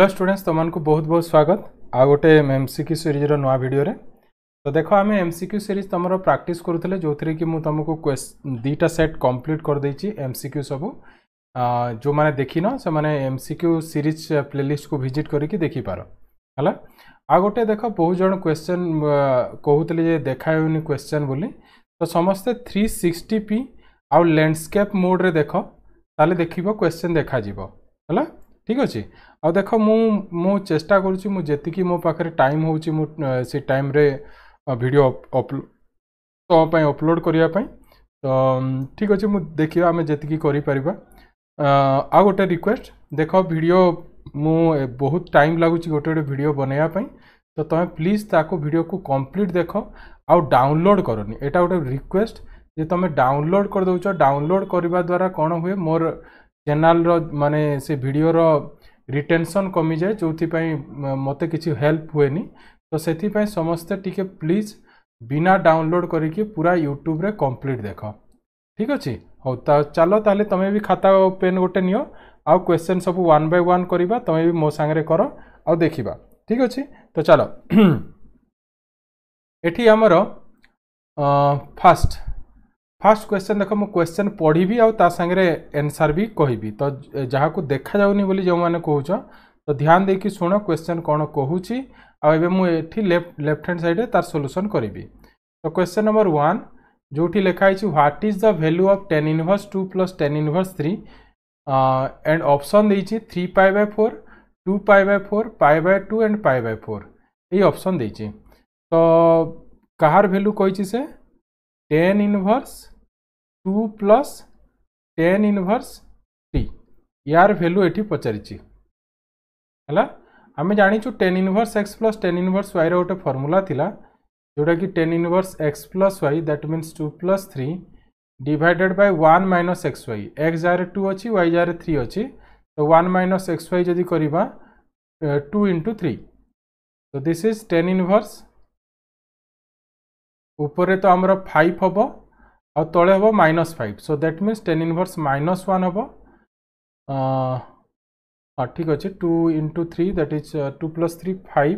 Hello students तुमको को बहुत बहुत स्वागत आ गोटे एम सिक्यू सीरीज्र नुआ भिडियो तो देखो आम एम सिक्यू सीरीज तुम प्राक्ट करूले जो थी कि तुमको दुईटा सेट कम्प्लीट करदे एम सिक्यू सब जो मैंने देखीन से एम सिक्यू सीरीज प्लेलीस्ट को भिजिट करके देखिपार है आ गोटे देख बहुत जन क्वेश्चन कहते देखा क्वेश्चन बोली तो समस्ते थ्री सिक्सटी पी आउ लैंडस्केप मोड्रे देख ताल देख क्वेश्चन देखा है ठीक अच्छे ଆଉ ଦେଖ ମୁଁ ମୁଁ ଚେଷ୍ଟା କରୁଛି ମୁଁ ଯେତିକି ମୋ ପାଖରେ ଟାଇମ୍ ହେଉଛି ମୁଁ ସେ ଟାଇମ୍ରେ ଭିଡ଼ିଓ ତୋ ପାଇଁ ଅପଲୋଡ଼ କରିବା ପାଇଁ ତ ଠିକ୍ ଅଛି ମୁଁ ଦେଖିବା ଆମେ ଯେତିକି କରିପାରିବା ଆଉ ଗୋଟେ ରିକ୍ୱେଷ୍ଟ ଦେଖ ଭିଡ଼ିଓ ମୁଁ ବହୁତ ଟାଇମ୍ ଲାଗୁଛି ଗୋଟେ ଗୋଟେ ଭିଡ଼ିଓ ବନେଇବା ପାଇଁ ତ ତୁମେ ପ୍ଲିଜ୍ ତାକୁ ଭିଡ଼ିଓକୁ କମ୍ପ୍ଲିଟ୍ ଦେଖ ଆଉ ଡାଉନଲୋଡ଼ କରନି ଏଇଟା ଗୋଟେ ରିକ୍ୱେଷ୍ଟ ଯେ ତୁମେ ଡାଉନଲୋଡ଼ କରିଦେଉଛ ଡାଉନଲୋଡ଼ କରିବା ଦ୍ୱାରା କ'ଣ ହୁଏ ମୋର ଚ୍ୟାନେଲ୍ର ମାନେ ସେ ଭିଡ଼ିଓର ରିଟେନସନ୍ କମିଯାଏ ଯେଉଁଥିପାଇଁ ମୋତେ କିଛି ହେଲ୍ପ ହୁଏନି ତ ସେଥିପାଇଁ ସମସ୍ତେ ଟିକେ ପ୍ଲିଜ୍ ବିନା ଡାଉନଲୋଡ଼୍ କରିକି ପୁରା ୟୁଟ୍ୟୁବରେ କମ୍ପ୍ଲିଟ୍ ଦେଖ ଠିକ୍ ଅଛି ହଉ ତା ଚାଲ ତାହେଲେ ତୁମେ ବି ଖାତା ଓ ପେନ୍ ଗୋଟେ ନିଅ ଆଉ କ୍ୱେଶ୍ଚନ୍ ସବୁ ୱାନ୍ ବାଇ ୱାନ୍ କରିବା ତୁମେ ବି ମୋ ସାଙ୍ଗରେ କର ଆଉ ଦେଖିବା ଠିକ୍ ଅଛି ତ ଚାଲ ଏଠି ଆମର ଫାଷ୍ଟ फास्ट क्वेश्चन देख मु क्वेश्चन पढ़वी आगे एनसर भी कह तो जहाँ को देखा बोली जो मैंने कौच तो ध्यान देखिए शुण क्वेश्चन कौन कहूँ आगे मुझे लेफ्ट लेफ्ट हैंड सैड्रे तार सल्यूसन करी तो क्वेश्चन नंबर वन जो लिखाई what is the value of ten inverse two plus ten inverse three and option देखिए three pi by four two pi by four pi by two and pi by four यही option दे तो कहार value कही से ten inverse two plus ten inverse three ইয়ার value এটি পচারিছি ହେଲା ଆମେ ଜାଣିଛୁ ten inverse x plus ten inverse ୱାଇର ଗୋଟେ ଫର୍ମୁଲା ଥିଲା ଯେଉଁଟାକି ten inverse x plus y that means two plus three divided by one minus x y x ଜାଗାରେ ଟୁ ଅଛି ୱାଇ ଜାଗାରେ ଥ୍ରୀ ଅଛି ତ ୱାନ୍ ମାଇନସ୍ ଏକ୍ସ ୱାଇ ଯଦି କରିବା ଟୁ ଇଣ୍ଟୁ ଥ୍ରୀ ତ ଦିସ୍ ଇଜ୍ ଟେନ୍ ଇନଭର୍ସ ଉପରେ ତ ଆମର ଫାଇଭ୍ ହେବ ଆଉ ତଳେ ହେବ minus five so that means ten inverse minus one ହେବ ହଁ ଠିକ୍ ଅଛି two into three that is two plus three five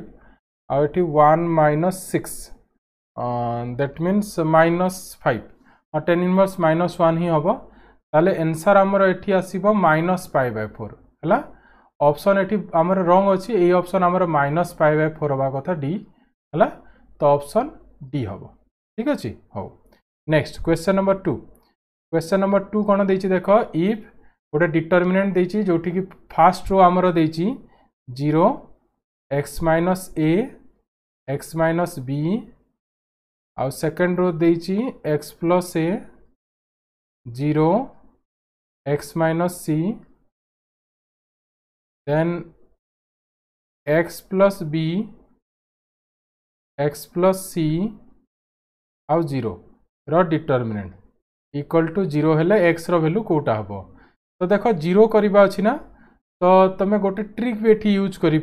ଆଉ ଏଠି one minus six that means minus five ଆଉ ଟେନ୍ ଇନଭର୍ସ ମାଇନସ୍ ୱାନ୍ ହିଁ ହେବ ତାହେଲେ ଏନ୍ସାର୍ ଆମର ଏଠି ଆସିବ ମାଇନସ୍ ଫାଇଭ୍ ବାଇ ଫୋର୍ ହେଲା ଅପସନ୍ ଏଠି ଆମର ରଙ୍ଗ ଅଛି ଏଇ ଅପସନ୍ ଆମର ମାଇନସ୍ ଫାଇଭ୍ ବାଇ ଫୋର୍ ହେବା କଥା ଡି ହେଲା ତ ଅପସନ୍ ଡି ହେବ ଠିକ୍ ଅଛି ହଉ next question number two question number two କ'ଣ ଦେଇଛି ଦେଖ ଇଫ୍ ଗୋଟେ ଡିଟର୍ମିନେଣ୍ଟ ଦେଇଛି ଯେଉଁଠିକି ଫାଷ୍ଟ ରୋ ଆମର ଦେଇଛି zero x minus a x minus b ଆଉ ସେକେଣ୍ଡ ରୋ ଦେଇଛି x plus a zero x minus c then x plus b x plus c ଆଉ zero determinant equal to zero x value कौटा हे तो देख zero करवा अच्छी ना तो तुम्हें गोटे ट्रिक भी ये यूज कर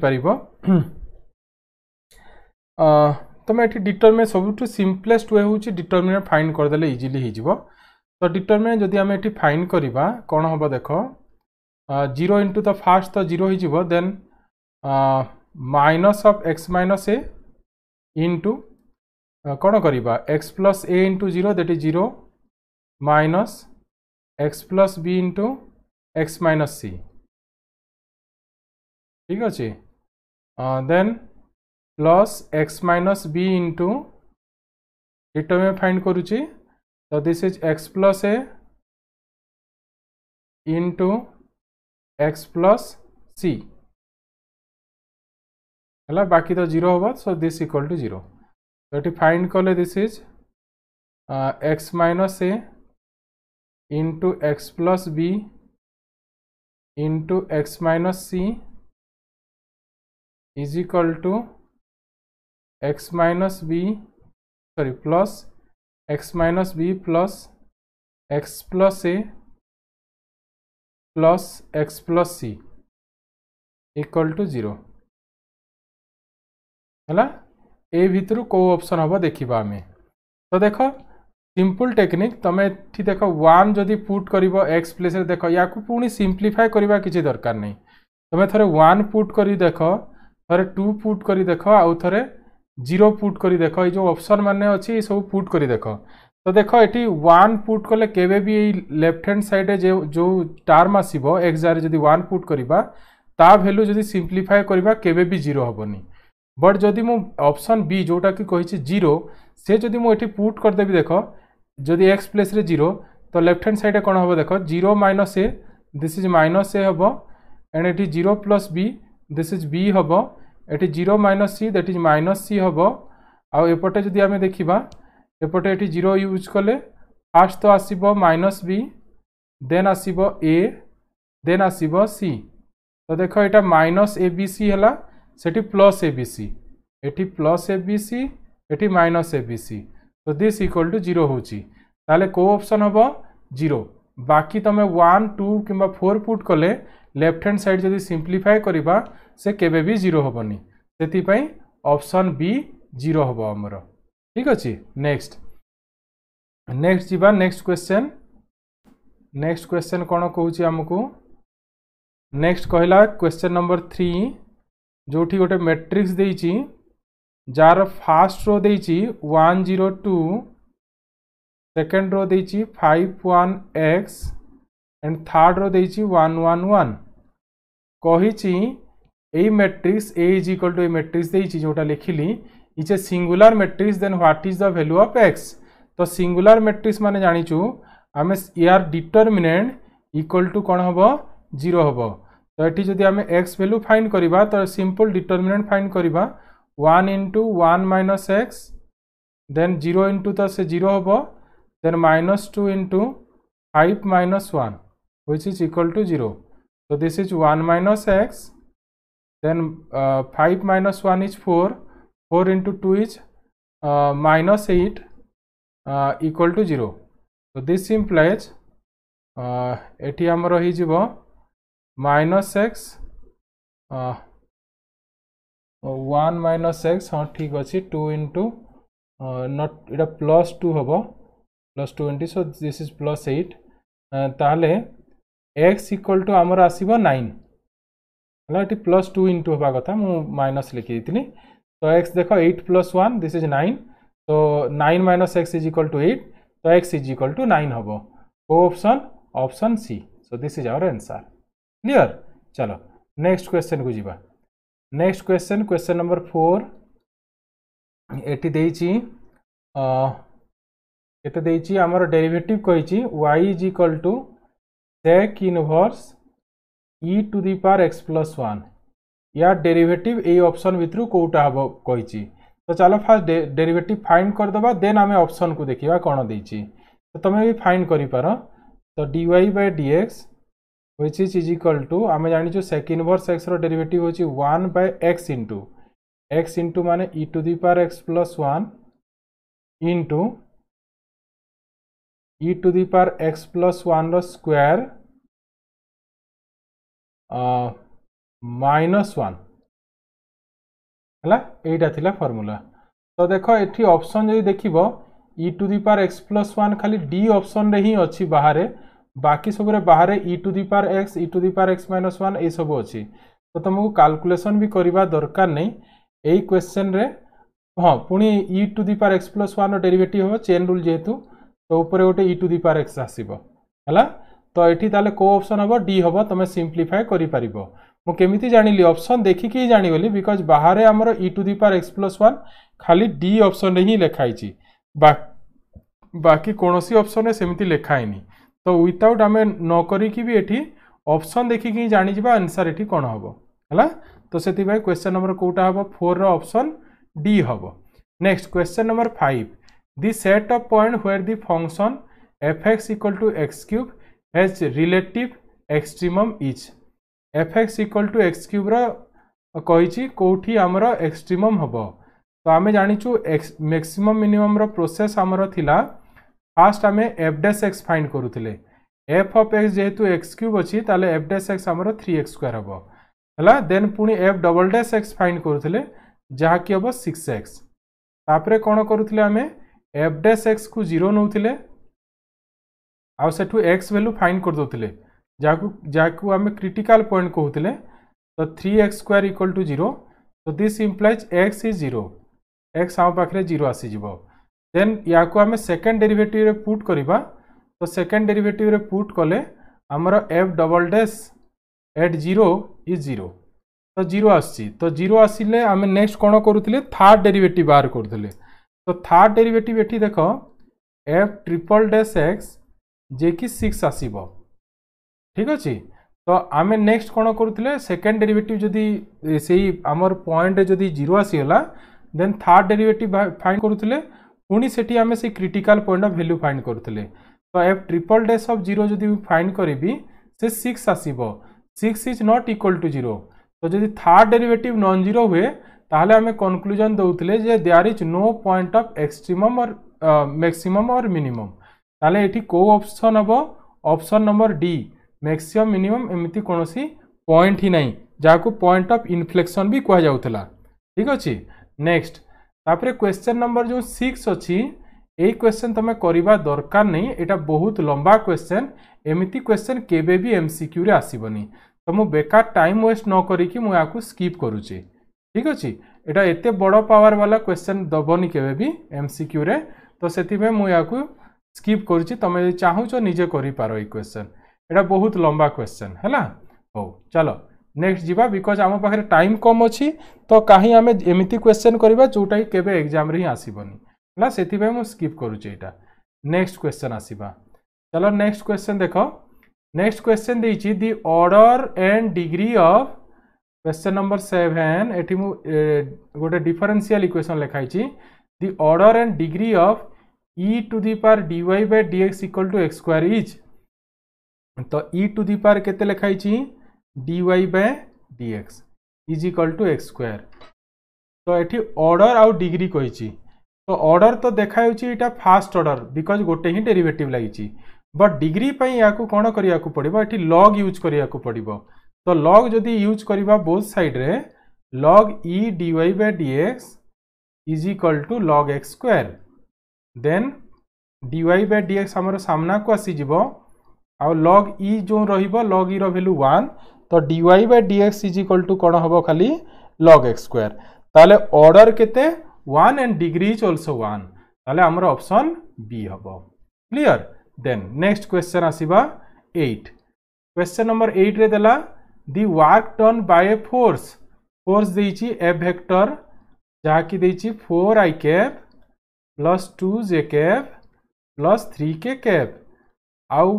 तुम ये डिटरमिनेट सब सिंपलेस्ट वे हूँ डिटरमिनेट फाइन करदे इजिली हो तो डिटरमिनेट जदि आम ये फाइंड करवा कौन हम देख जीरो इंटु तो फास्ट तो zero then minus of x minus a into କ'ଣ କରିବା x plus a into zero that is zero minus x plus b into x minus c ଠିକ୍ ଅଛି then plus x minus b into ଏଇଟା ଆମେ find କରୁଛି ତ this is x plus a into x plus c ହେଲା ବାକି ତ ଜିରୋ ହେବ so this equal to zero तो फाइंड कले this is x minus a into x plus b into x minus c is equal to x minus b sorry plus x minus b plus x plus a plus x plus c equal to zero है ए भितर कौ option हम देखा आम तो देख simple technique तुम इटि देख वन जदि पुट कर एक्स प्लेस देख या पुणी सिंप्लीफाए कर किसी दरकार नहीं तुम्हें थे वन पुट कर देख थे टू पुट कर देख आउ थे जीरो पुट कर देख ये अप्सन मान अच्छी सब पुट कर देख तो देख ये वन पुट कले के लेफ्ट हैंड सैडे जो टर्म आसव एक्स जारी जब वन पुट करवा भैल्यू जब सिंप्लीफाए करवा के जीरो हेनी বট যদি মু অপশন বি যেটা কি জিরো সে যদি মু এটি পুট করেদেবি দেখ যদি এক্স প্লেসে জিরো তো লেফট হ্যান্ড সাইডে কোণ হব দেখ zero minus a this is minus a হব এন্ড এটি zero plus b this is b হব এটি zero minus c that is minus c হব আপটে যদি আমি দেখিবা এপটে এটি জিরো ইউজ কলে ফার্স্ট তো আসব মাইনস বি দেন আসব এ দেন আসব সি তো দেখ এটা মাইনস এ বি সি হলা সেটি প্লস এবিসি এটি প্লস এবিসি এটি মাইনস এবিসি তো দিস ইকুয়াল টু জিরো হচ্ছে তাহলে কেউ অপশন হব জিরো বাকি তুমি ওয়ান টু কিংবা ফোর পুট কলে লেফট হ্যান্ড সাইড যদি সিম্পলিফাই করা সে কেবে বি জিরো হবনি সেপাই অপশন বি জিরো হব আমার ঠিক আছে নেক্সট নেক্সট যা নেক্সট কোশ্চেন নেক্সট কোশ্চেন কোণ কৌছি আমি নেক্সট কহিলা কোশ্চেন নম্বর থ্রি ଯେଉଁଠି ଗୋଟେ ମେଟ୍ରିକ୍ସ ଦେଇଛି ଯାହାର ଫାର୍ଷ୍ଟ ରୋ ଦେଇଛି one zero two second row ଦେଇଛି five one x and third row ଦେଇଛି ୱାନ୍ ୱାନ୍ ୱାନ୍ କହିଛି ଏଇ matrix A is equal to ଏଇ ମେଟ୍ରିକ୍ସ ଦେଇଛି ଯେଉଁଟା ଲେଖିଲି if A singular matrix then what is the value of x ତ singular matrix ମାନେ ଜାଣିଛୁ ଆମେ ୟାର ଡିଟରମିନେଣ୍ଟ ଇକ୍ୱାଲ୍ ଟୁ କ'ଣ ହେବ ଜିରୋ ହେବ तो ये जदि आम एक्स भैल्यू फाइंड करवा तो सिंपल डिटरमिनेट फाइंड करवा one into one minus x then zero into तो से जीरो हम then minus two into five minus one which is equal to 0. So this is 1 minus x, then uh, 5 minus 1 is 4, 4 into 2 is uh, minus 8 uh, equal to 0. So this implies uh, এটি আমার হয়ে যাব minus x one minus x ହଁ ଠିକ୍ ଅଛି two into ନଟ୍ ଏଇଟା plus two ହେବ plus twenty so this is plus eight ତାହେଲେ ଏକ୍ସ ଇକ୍ୱାଲ୍ ଟୁ ଆମର ଆସିବ ନାଇନ୍ ହେଲା ଏଠି ପ୍ଲସ୍ ଟୁ ଇଣ୍ଟୁ ହେବା କଥା ମୁଁ ମାଇନସ୍ ଲେଖିଦେଇଥିଲି ତ ଏକ୍ସ ଦେଖ eight plus one this is nine ତ nine minus x is equal to eight ତ x is equal to nine ହେବ କେଉଁ option option C so this is our answer clear चलो नेक्स्ट क्वेश्चन को जीवा next question question number four एटी देइछि केते देइछि हमर डेरिवेटिव कही y is equal to sec inverse e to the power x plus one या डेरिवेटिव ए अप्सन भितर कौटा हम कही तो चलो फास्ट डेरिवेटिव फाइंड करदे देन आम अप्सन को देखा कौन दे तो तुम भी फाइंड कर पार तो dy बाय डीएक्स हुई is is equal to आम जानी सेक वर्स एक्स रेरिवेटिव हूँ one by x into x into मान e to the power x plus one into e to the power x plus one रोयर minus one है यहीटा थी formula तो देख ये अप्सन जब देख e to the power x plus one खाली डी अप्सन रे ही अच्छी बाहर বাকি সবুরে বাহারে e to the power x e to the power x minus one এইসবু অছি তো তোমাকে কাল্কুলেসন বি করা দরকার নেই এই কোয়েশ্চেন্রে হ্যাঁ পুঁ e to the power x plus one derivative হব চেন রুল যেহেতু তো উপরে গোটে ই টু দি পার এক্স আসব হল তো এটি তাহলে কেউ অপসন হব ডি হব তুমি সিম্পলিফাই করে পারিব ମୁଁ କେମିତି ଜାଣିଲି ଅପସନ୍ ଦେଖିକି ଜାଣିଗଲି ବିକଜ୍ ବାହାରେ ଆମର ଇ to the power x plus one ଖାଲି ଡି ଅପସନ୍ରେ ହିଁ ଲେଖା ହେଇଛି ବାକି କୌଣସି ଅପସନ୍ରେ ସେମିତି ଲେଖା ହେଇନି तो ୱିଥଆଉଟ୍ ଆମେ ନ କରିକି ବି ଏଠି ଅପସନ୍ ଦେଖିକି ହିଁ ଜାଣିଯିବା ଆନ୍ସର୍ ଏଠି କ'ଣ ହେବ ହେଲା ତ ସେଥିପାଇଁ କ୍ୱେଶ୍ଚନ୍ ନମ୍ବର କେଉଁଟା ହେବ ଫୋର୍ର ଅପସନ୍ ଡି ହେବ next question number five the set of point where the function f x equal to x cube has relative extremum is f x equal to x କ୍ୟୁବ୍ର କହିଛି କେଉଁଠି ଆମର ଏକ୍ସଟ୍ରିମମ୍ ହେବ ତ ଆମେ ଜାଣିଛୁ ଏକ୍ସ ମ୍ୟାକ୍ସିମମ୍ ମିନିମମ୍ର ପ୍ରୋସେସ୍ ଆମର ଥିଲା ফার্স্ট আমি এফ ডেস এক্স ফাইন্ড করুলে এফ অফ এক্স যেহেতু এক্স ক্যুব অছি তাহলে এফ ডেস এক্স আমার থ্রি এক্স স্কোয়ার হব ହେଲା ଦେନ୍ ପୁଣି f double dash x find କରୁଥିଲେ ଯାହାକି ହେବ ସିକ୍ସ ଏକ୍ସ ତାପରେ କ'ଣ କରୁଥିଲେ ଆମେ ଏଫ୍ ଡ୍ୟାସ୍ ଏକ୍ସକୁ ଜିରୋ ନେଉଥିଲେ ଆଉ ସେଠୁ ଏକ୍ସ ଭ୍ୟାଲ୍ୟୁ ଫାଇଣ୍ଡ କରିଦେଉଥିଲେ ଯାହାକୁ ଯାହାକୁ ଆମେ କ୍ରିଟିକାଲ୍ ପଏଣ୍ଟ କହୁଥିଲେ ତ three x square equal to zero ତ this implies x is zero x ଆମ ପାଖରେ ଜିରୋ ଆସିଯିବ देन या आम सेकेंड डेरीवेटिव पुट करवा तो सेकेंड डेरीवेटिव पुट कले आमर f double dash at zero is zero तो जीरो आसी तो जीरो आसिले आम नेक्स्ट कौन करूले थार्ड डेरीवेटिव बाहर करूले तो थार्ड डेरीवेटिव ये देख एफ ट्रिपल डैश एक्स जे कि सिक्स आसब ठीक अच्छे तो আমি नेक्स्ट কোণ করুলে সেকেন্ড ডেরিভেটিভ যদি সেই আমার पॉइंट যদি জিরো আসিগলা देन থার্ড ডেরিভেটিভ ফাইন করুলে पुणी से आम से critical point of value find करुले तो f triple dash of zero जो फाइंड करी से सिक्स आसब six is not equal to zero तो जब थार्ड डेरीवेटिव नन जीरो हुए तेल आम conclusion the there is no point of extreme और मैक्सीम और मिनिमम तेल ये कौ अपसन हम option number D maxima minimum एमती कौन पॉइंट ही ना जहाँ को पॉइंट अफ इनफ्लेक्शन भी कहला ठीक अच्छे नेक्स्ट ତାପରେ କ୍ୱେଶ୍ଚନ୍ ନମ୍ବର ଯେଉଁ ସିକ୍ସ ଅଛି ଏଇ କ୍ୱେଶ୍ଚନ୍ ତୁମେ କରିବା ଦରକାର ନାହିଁ ଏଇଟା ବହୁତ ଲମ୍ବା କ୍ୱେଶ୍ଚନ୍ ଏମିତି କ୍ୱେଶ୍ଚନ୍ କେବେ ବି ଏମ୍ ସି କ୍ୟୁରେ ଆସିବନି ତ ମୁଁ ବେକାର ଟାଇମ୍ ୱେଷ୍ଟ ନ କରିକି ମୁଁ ଏହାକୁ ସ୍କିପ୍ କରୁଛି ଠିକ୍ ଅଛି ଏଇଟା ଏତେ ବଡ଼ ପାୱାର ବାଲା କ୍ୱେଶ୍ଚନ୍ ଦେବନି କେବେ ବି ଏମ୍ ସି କ୍ୟୁରେ ତ ସେଥିପାଇଁ ମୁଁ ଏହାକୁ ସ୍କିପ୍ କରୁଛି ତୁମେ ଯଦି ଚାହୁଁଛ ନିଜେ କରିପାର ଏଇ କ୍ୱେଶ୍ଚନ୍ ଏଇଟା ବହୁତ ଲମ୍ବା କ୍ୱେଶ୍ଚନ୍ ହେଲା ହଉ ଚାଲ नेक्स्ट जीवा बिकज आम पाखे टाइम कम अच्छी तो कहीं आम एमती क्वेश्चन करवा जोटा कि केवे एग्जाम आसबन है से स्कीप करूँगा नेक्स्ट क्वेश्चन आसवा चलो नेक्स्ट क्वेश्चन देख नेक्स्ट क्वेश्चन देखिए the order and degree of question number seven ये गोटे डिफरेनसीआल इक्वेसन लिखाई the order and degree of e to the power d y by d x equal to x square is तो e to the power के लिखाई d y by d x is equal to x square तो ये order आउ degree कही तो order तो देखा यहाँ फास्ट अर्डर बिकज गोटे ही डेरीवेटिव लगी बट डिग्री या कौन करने को पड़ो ये लग यूज करने को पड़ो तो लग जदि यूज करवा बोथ सैड्रे log e d y by d x is equal to log x square then d y by d x आमर सामना को आसीज आग इ जो रग इ रैल्यू वन तो dy by dx is equal to कोण हबो खाली log x square তাহলে অর্ডার কেতে 1 and degree is also 1 তাহলে আমার অপশন বি হবো ক্লিয়ার দেন নেক্সট কোশ্চেন আসিবা 8 কোশ্চেন নম্বর 8 রে দেলা the work done by a force force দেইছি এ ভেক্টর যা কি দেইছি 4 i cap plus 2 j cap plus 3 k cap আউ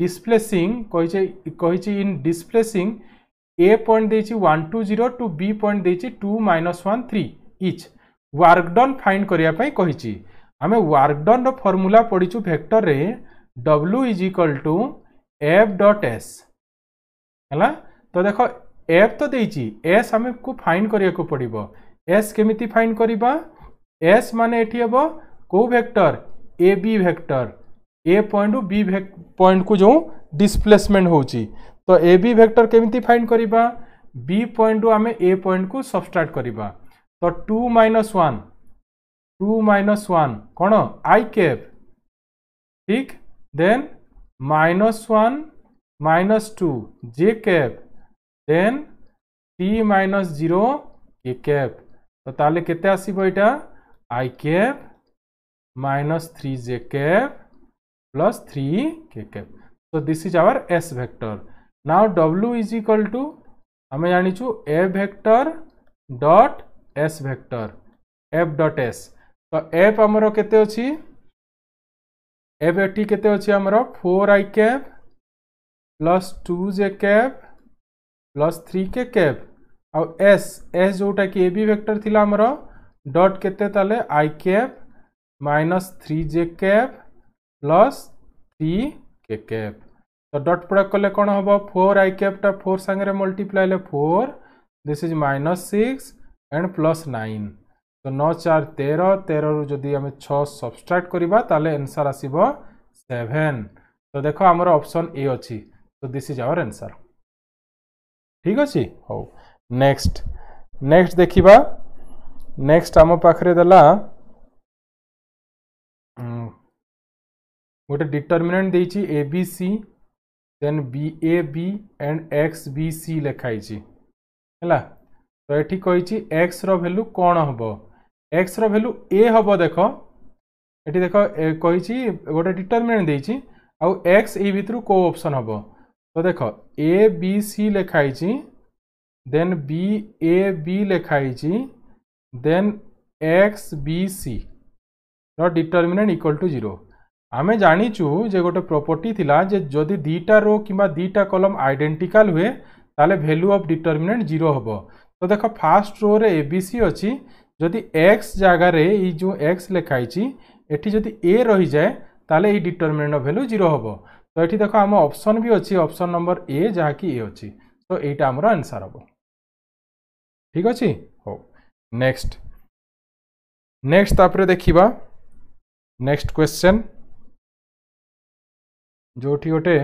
ডিসপ্লেসিং কইছে কইছে ইন ডিসপ্লেসিং এ পয়েন্ট দিয়েছি one two zero to B point দিয়েছি two minus one three each work done find করা কী আমি ওয়ার্ক ডনর ফর্মুলা পড়িছু ভেক্টরে W is equal to F dot S ହେଲା ତ ଦେଖ ଏଫ୍ ତ ଦେଇଛି ଏସ୍ ଆମକୁ ଫାଇନ୍ କରିବାକୁ ପଡ଼ିବ ଏସ୍ କେମିତି ଫାଇନ୍ କରିବା ଏସ୍ ମାନେ ଏଠି ହେବ କେଉଁ vector A B vector A point B point को जो डिस्प्लेसमेंट हो तो ए बी भेक्टर केमी फाइंड करवा बी पॉइंट रू आम ए पॉइंट को सबस्ट्राक्ट करवा तो two minus one two minus one कौन आई केप ठीक दे minus one minus two j cap then minus zero k cap तो ताले केते आसीबो i cap minus three j cap plus 3 k cap. So, this is our S vector. Now, W is equal to ଆମେ ଜାଣିଛୁ ଏ vector dot S vector F dot S ତ F ଆମର କେତେ ଅଛି ଏଫ୍ ଏଠି କେତେ ଅଛି ଆମର four i cap plus two j cap plus three k cap ଆଉ ଏସ୍ ଏସ୍ ଯେଉଁଟାକି ଏ ବି ଭେକ୍ଟର ଥିଲା ଆମର ଡଟ୍ କେତେ ତାହେଲେ i cap minus three j cap plus three k cap তো ডট প্রডক্ট কলে কোণ হব ফোর আই ক্যাপটা ফোর সাংরে মল্টিপ্লাই হলে four this is minus six and plus nine তো ন চার তের তেরু যদি আমি ছ সবস্ট্রাক্ট করা তাহলে এনসার আসব সেভেন তো দেখ আমার অপশন এ অছি তো দিস ইজ আওয়ার এনসার ঠিক আছে হো নেক্সট নেক্সট দেখিবা নেক্সট আম পাখে দেলা ଗୋଟେ ଡିଟରମିନେଣ୍ଟ ଦେଇଛି A B C then B A B and x B C ଲେଖା ହେଇଛି ହେଲା ତ ଏଠି କହିଛି ଏକ୍ସର ଭ୍ୟାଲୁ କ'ଣ ହେବ ଏକ୍ସର ଭ୍ୟାଲୁ ଏ ହେବ ଦେଖ ଏଠି ଦେଖ କହିଛି ଗୋଟେ ଡିଟରମିନେଣ୍ଟ ଦେଇଛି ଆଉ ଏକ୍ସ ଏଇ ଭିତରୁ କେଉଁ ଅପସନ୍ ହେବ ତ ଦେଖ ଏ ବି ସି ଲେଖା ହେଇଛି ଦେନ୍ ବି ଏ ବି ଲେଖା ହେଇଛି ଦେନ୍ ଏକ୍ସ ବି ସି ର ଡିଟରମିନେଣ୍ଟ ଇକ୍ୱାଲ୍ ଟୁ ଜିରୋ আমি জানিছু যে গোটে প্রপর্টি লা যে যদি দুইটা রো কিংবা দুইটা কলম আইডেন্টিকাল হুয়ে তাহলে ভ্যালু অফ ডিটরমিনেন্ট জিরো হব তো দেখ ফার্স্ট রোরে এবিসি অছি যদি এক্স জায়গায় এই যে এক্স লেখা হয়েছি এটি যদি এ রহিযায়ে তাহলে এই ডিটরমিনেন্ট অফ ভ্যালু জিরো হব তো এটি দেখ আমার অপশন বি অছি অপশন নম্বর এ যা কি এ অছি তো এইটা আমার আনসার হব ঠিক আছে হোক নেক্সট নেক্সট তাপরে দেখিবা নেক্সট কোয়েশ্চেন जो गोटे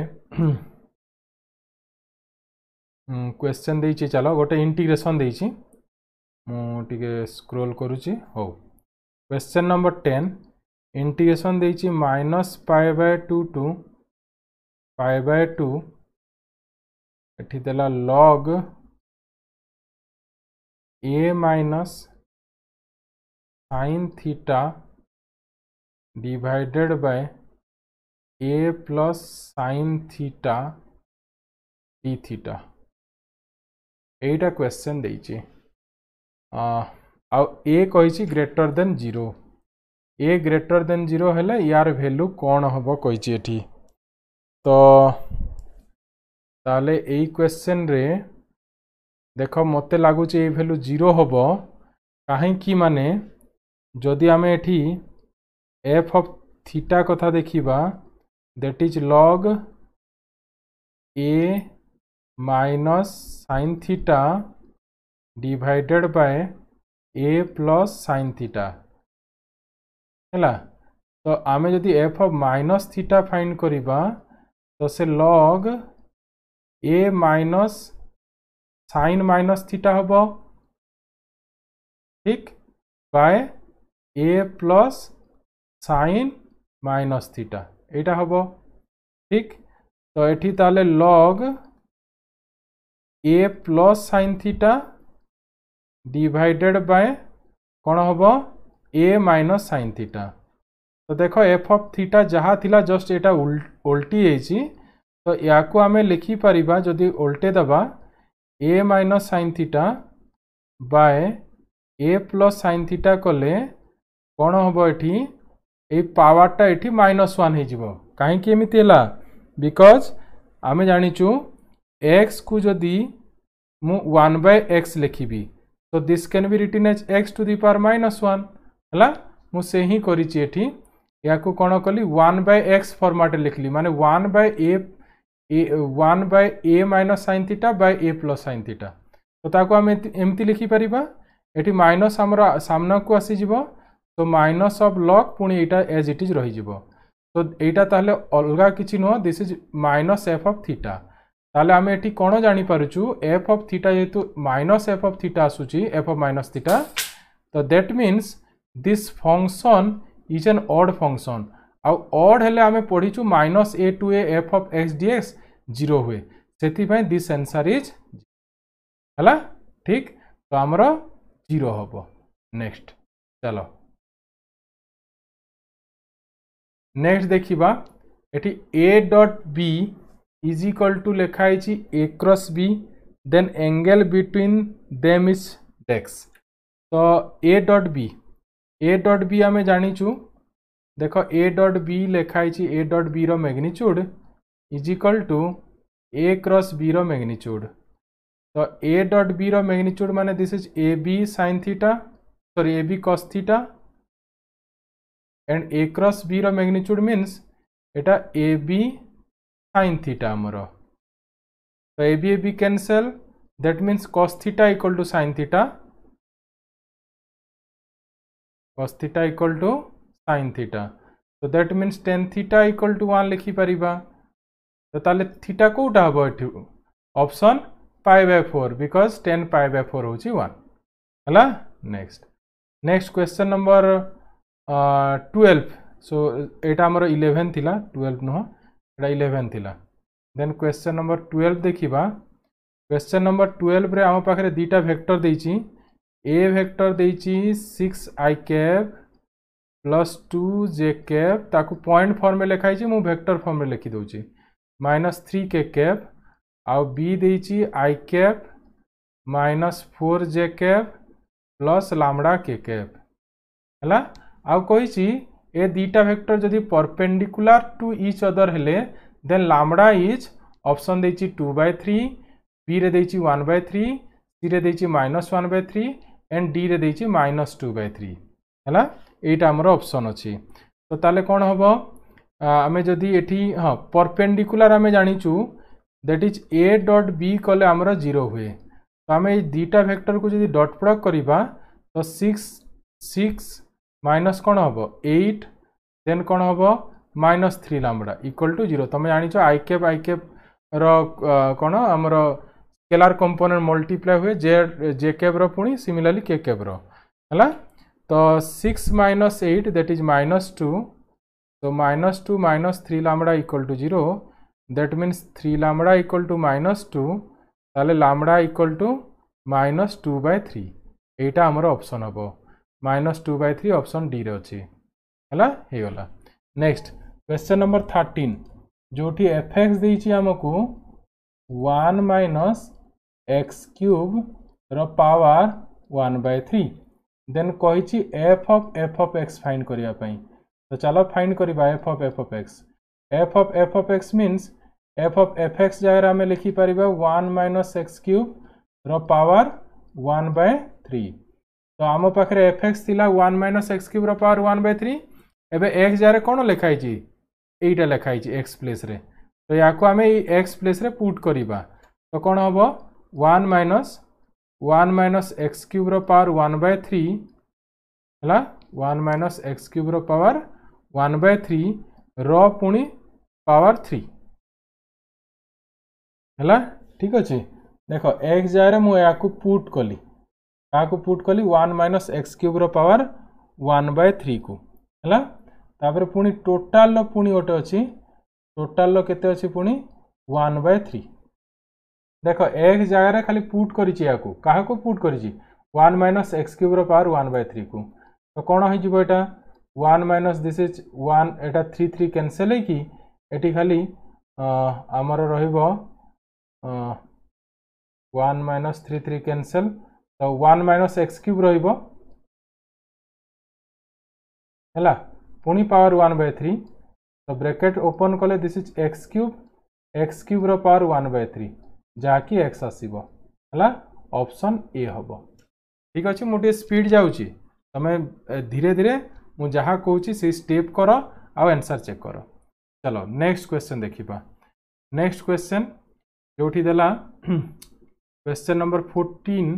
क्वेश्चन दे चल गोटे इंटीग्रेसन दे टे स्क्रोल करुच्ची हो question number ten integration the minus five by two to five by two ये log a minus theta divided by a plus sine theta d theta এইটা কোয়েশ্চেন ଦେଇଛି ଆଉ a କହିଛି greater than 0 a greater than 0 ହେଲେ ୟାର value କ'ଣ ହେବ କହିଛି ଏଠି ତ ତାହେଲେ ଏଇ କ୍ୱେଶ୍ଚେନ୍ରେ ଦେଖ ମୋତେ ଲାଗୁଛି ଏଇ ଭ୍ୟାଲୁ ଜିରୋ ହେବ କାହିଁକି ମାନେ ଯଦି ଆମେ ଏଠି ଏଫ୍ ଅଫ୍ ଥିଟା କଥା ଦେଖିବା that is log a minus sin theta divided by a plus sin theta ହେଲା ତ ଆମେ ଯଦି f of minus theta find କରିବା ତ ସେ log a minus sine minus theta ହେବ ଠିକ୍ by a plus sine minus theta এইটা হব ঠিক তো এটি তাহলে log a plus sine theta divided by কোণ হব এ মাইনস সাইন থিটা তো দেখ এফ অফ থিটা যাহা লা জস্ট এটা ওল্টি যাইছি তো ইয়াকু আমি লিখিপারিবা যদি ওল্টে দেবা a minus sine theta by a plus sine theta কলে কোণ হব এটি এই পাওয়ারটা এটি মাইনস ওয়ান হয়ে কাইকি এমিতি হল বিকজ আমি জাঁচু এক্স কু যদি মু ওয়ান বাই এক্স লিখবি তো this can be written as x to the power minus one হল মু সে হি করেছি এটি ইয়াকু কোণ কলি ওয়ান বাই এক্স ফর্মাটে লিখলি মানে one by a one by a minus sine theta by a plus sine theta তো তাকে আমি এমতি লিখিপার এটি মাইনস আমার সামনাকু আসিযোগ সো মাইনস অফ লগ পুঁ এইটা এজ ইট ইজ রহিযিব তো এইটা তাহলে অলগা কিছু নুহ this is minus f of theta তাহলে আমি এটি কোণ জাঁপারুছু এফ অফ থিটা যেহেতু মাইনস এফ অফ থিটা আসুচি এফ অফ মাইনস থিটা তো that means this function is an odd function আউ অড হলে আমি পড়িছু minus a two a f of x d x zero হুয়ে সেইপাই দিস আনসার ইজ হল ঠিক তো আমার জিরো হব নেক্সট চলো नेक्स्ट देखा ये a dot b is equal to लिखाई a cross b then angle between them is डेक्स तो a dot B A dot B आम जाचु देख ए डट बी लिखाई a dot b magnitude is equal to a cross b magnitude तो a dot b magnitude मान this is a b sine theta sorry a b cos theta and a cross b magnitude means एटा a b sine theta आमर तो ए b cancel that means cos theta equal to sine theta cos theta equal to sine theta तो that means tan theta equal to one लिखिपर तो ताले theta कौटा हम at option five by four because tan five by four हूँ one है next next question number twelve so এইটা আমার ইলেভেন লা টুয়েলভ নুহ এটা ইলেভেন লা দেন কোয়েশ্চেন নম্বর টুয়েলভ দেখিবা কোয়েশ্চেন নম্বর টুয়েলভরে আমার পাখে দুইটা ভেক্টর দিয়েছি এ ভেক্টর দিয়েছি six i cap plus two j cap তাকে পয়েন্ট ফর্মে লেখা হয়েছি মু ভেক্টর ফর্মে লিখি দেছি মাইনস থ্রি কে ক্যাপ আউ বি দিয়েছি I cap minus four J cap plus lambda K cap হলা आई ए दीटा भेक्टर जदि परपेडिकुलार टू इच अदर है then lambda is option D two by three B रे one by three C रे minus one by three and D रे minus two by three है यहाँ आमर option अच्छी तो ते कौन हम आम जदि ये हाँ परपेडिकुलार आम जाचु that is A dot B कले आमर जीरो हुए तो आम ये दुटा भेक्टर को जब डट प्रडक्ट करवा तो सिक्स सिक्स মাইনস କ'ଣ ହେବ ଏଇଟ୍ ଦେନ୍ କ'ଣ ହେବ minus three lambda equal to zero ତୁମେ ଜାଣିଛ ଆଇକେପ୍ ଆଇକେପ୍ର କ'ଣ ଆମର ସ୍କେଲାର୍ କମ୍ପୋନେଣ୍ଟ ମଲ୍ଟିପ୍ଲାଏ ହୁଏ ଜେ ଜେ କେବ୍ର ପୁଣି ସିମିଲାରଲି କେ କେବ୍ର ହେଲା ତ six minus eight that is minus two ତ minus two minus three lambda equal to zero that means three lambda equal to minus two ତାହେଲେ lambda equal to minus two by three ଏଇଟା ଆମର option ହେବ minus two by three option ଡିରେ ଅଛି ହେଲା ହେଇଗଲା next question number thirteen ଯେଉଁଠି F X ଦେଇଛି ଆମକୁ ୱାନ୍ ମାଇନସ୍ ଏକ୍ସ କ୍ୟୁବ୍ର power one by three then କହିଛି F of f of x find କରିବା ପାଇଁ ତ ଚାଲ ଫାଇଣ୍ଡ କରିବା f of f of x f of f of x means f of f x ଜାଗାରେ ଆମେ ଲେଖିପାରିବା ୱାନ୍ ମାଇନସ୍ ଏକ୍ସ କ୍ୟୁବ୍ର ପାୱାର ୱାନ୍ ବାଇ ଥ୍ରୀ તો આમ પાખરે એફ એક્સ થિલા 1 માઇનસ એક્સ ક્યુબ્ર પાવર 1 બાય 3 એબે એક્સ જ્યારે કોણ લખાઈଛି ଏଇଟା ଲେଖାହେଇଛି ଏକ୍ସ ପ୍ଲେସ୍ରେ ତ ୟାକୁ ଆମେ ଏଇ ଏକ୍ସ ପ୍ଲେସ୍ରେ ପୁଟ୍ କରିବା ତ କ'ଣ ହେବ one minus one minus X କ୍ୟୁବ୍ର ପାୱାର ୱାନ୍ ବାଇ ଥ୍ରୀ ହେଲା ୱାନ୍ ମାଇନସ୍ ଏକ୍ସ କ୍ୟୁବ୍ର ପାୱାର ୱାନ୍ ବାଇ ଥ୍ରୀ ର ପୁଣି ପାୱାର ଥ୍ରୀ ହେଲା ଠିକ୍ ଅଛି ଦେଖ ଏକ୍ସ ଜାଗାରେ ମୁଁ ୟାକୁ ପୁଟ୍ କଲି କାହାକୁ ପୁଟ୍ କଲି ୱାନ୍ ମାଇନସ୍ ଏକ୍ସ କ୍ୟୁବ୍ର ପାୱାର ୱାନ୍ ବାଏ ଥ୍ରୀକୁ ହେଲା ତାପରେ ପୁଣି ଟୋଟାଲ୍ର ପୁଣି ଗୋଟେ ଅଛି ଟୋଟାଲ୍ର କେତେ ଅଛି ପୁଣି ୱାନ୍ ବାଏ ଥ୍ରୀ ଦେଖ ଏକ୍ସ ଜାଗାରେ ଖାଲି ପୁଟ୍ କରିଛି ଏହାକୁ କାହାକୁ ପୁଟ୍ କରିଛି ୱାନ୍ ମାଇନସ୍ ଏକ୍ସ କ୍ୟୁବ୍ର ପାୱାର ୱାନ୍ ବାଏ ଥ୍ରୀକୁ ତ କ'ଣ ହେଇଯିବ ଏଇଟା one minus this is one ଏଇଟା ଥ୍ରୀ ଥ୍ରୀ କ୍ୟାନସେଲ୍ ହେଇକି ଏଠି ଖାଲି ଆମର ରହିବ one minus three three cancel ତ ୱାନ୍ ମାଇନସ୍ ଏକ୍ସ କ୍ୟୁବ୍ ରହିବ ହେଲା ପୁଣି ପାୱାର ୱାନ୍ ବାଇ ଥ୍ରୀ ତ ବ୍ରେକେଟ୍ ଓପନ୍ କଲେ this is x cube x କ୍ୟୁବ୍ର ପାୱାର ୱାନ୍ ବାଇ ଥ୍ରୀ ଯାହାକି ଏକ୍ସ ଆସିବ ହେଲା ଅପସନ୍ ଏ ହେବ ଠିକ୍ ଅଛି ମୁଁ ଟିକେ ସ୍ପିଡ୍ ଯାଉଛି ତୁମେ ଧୀରେ ଧୀରେ ମୁଁ ଯାହା କହୁଛି ସେଇ ଷ୍ଟେପ୍ କର ଆଉ ଆନ୍ସର୍ ଚେକ୍ କର ଚାଲ ନେକ୍ସଟ କ୍ୱେଶ୍ଚନ୍ ଦେଖିବା ନେକ୍ସଟ କ୍ୱେଶ୍ଚନ୍ ଯେଉଁଠି ଦେଲା question number fourteen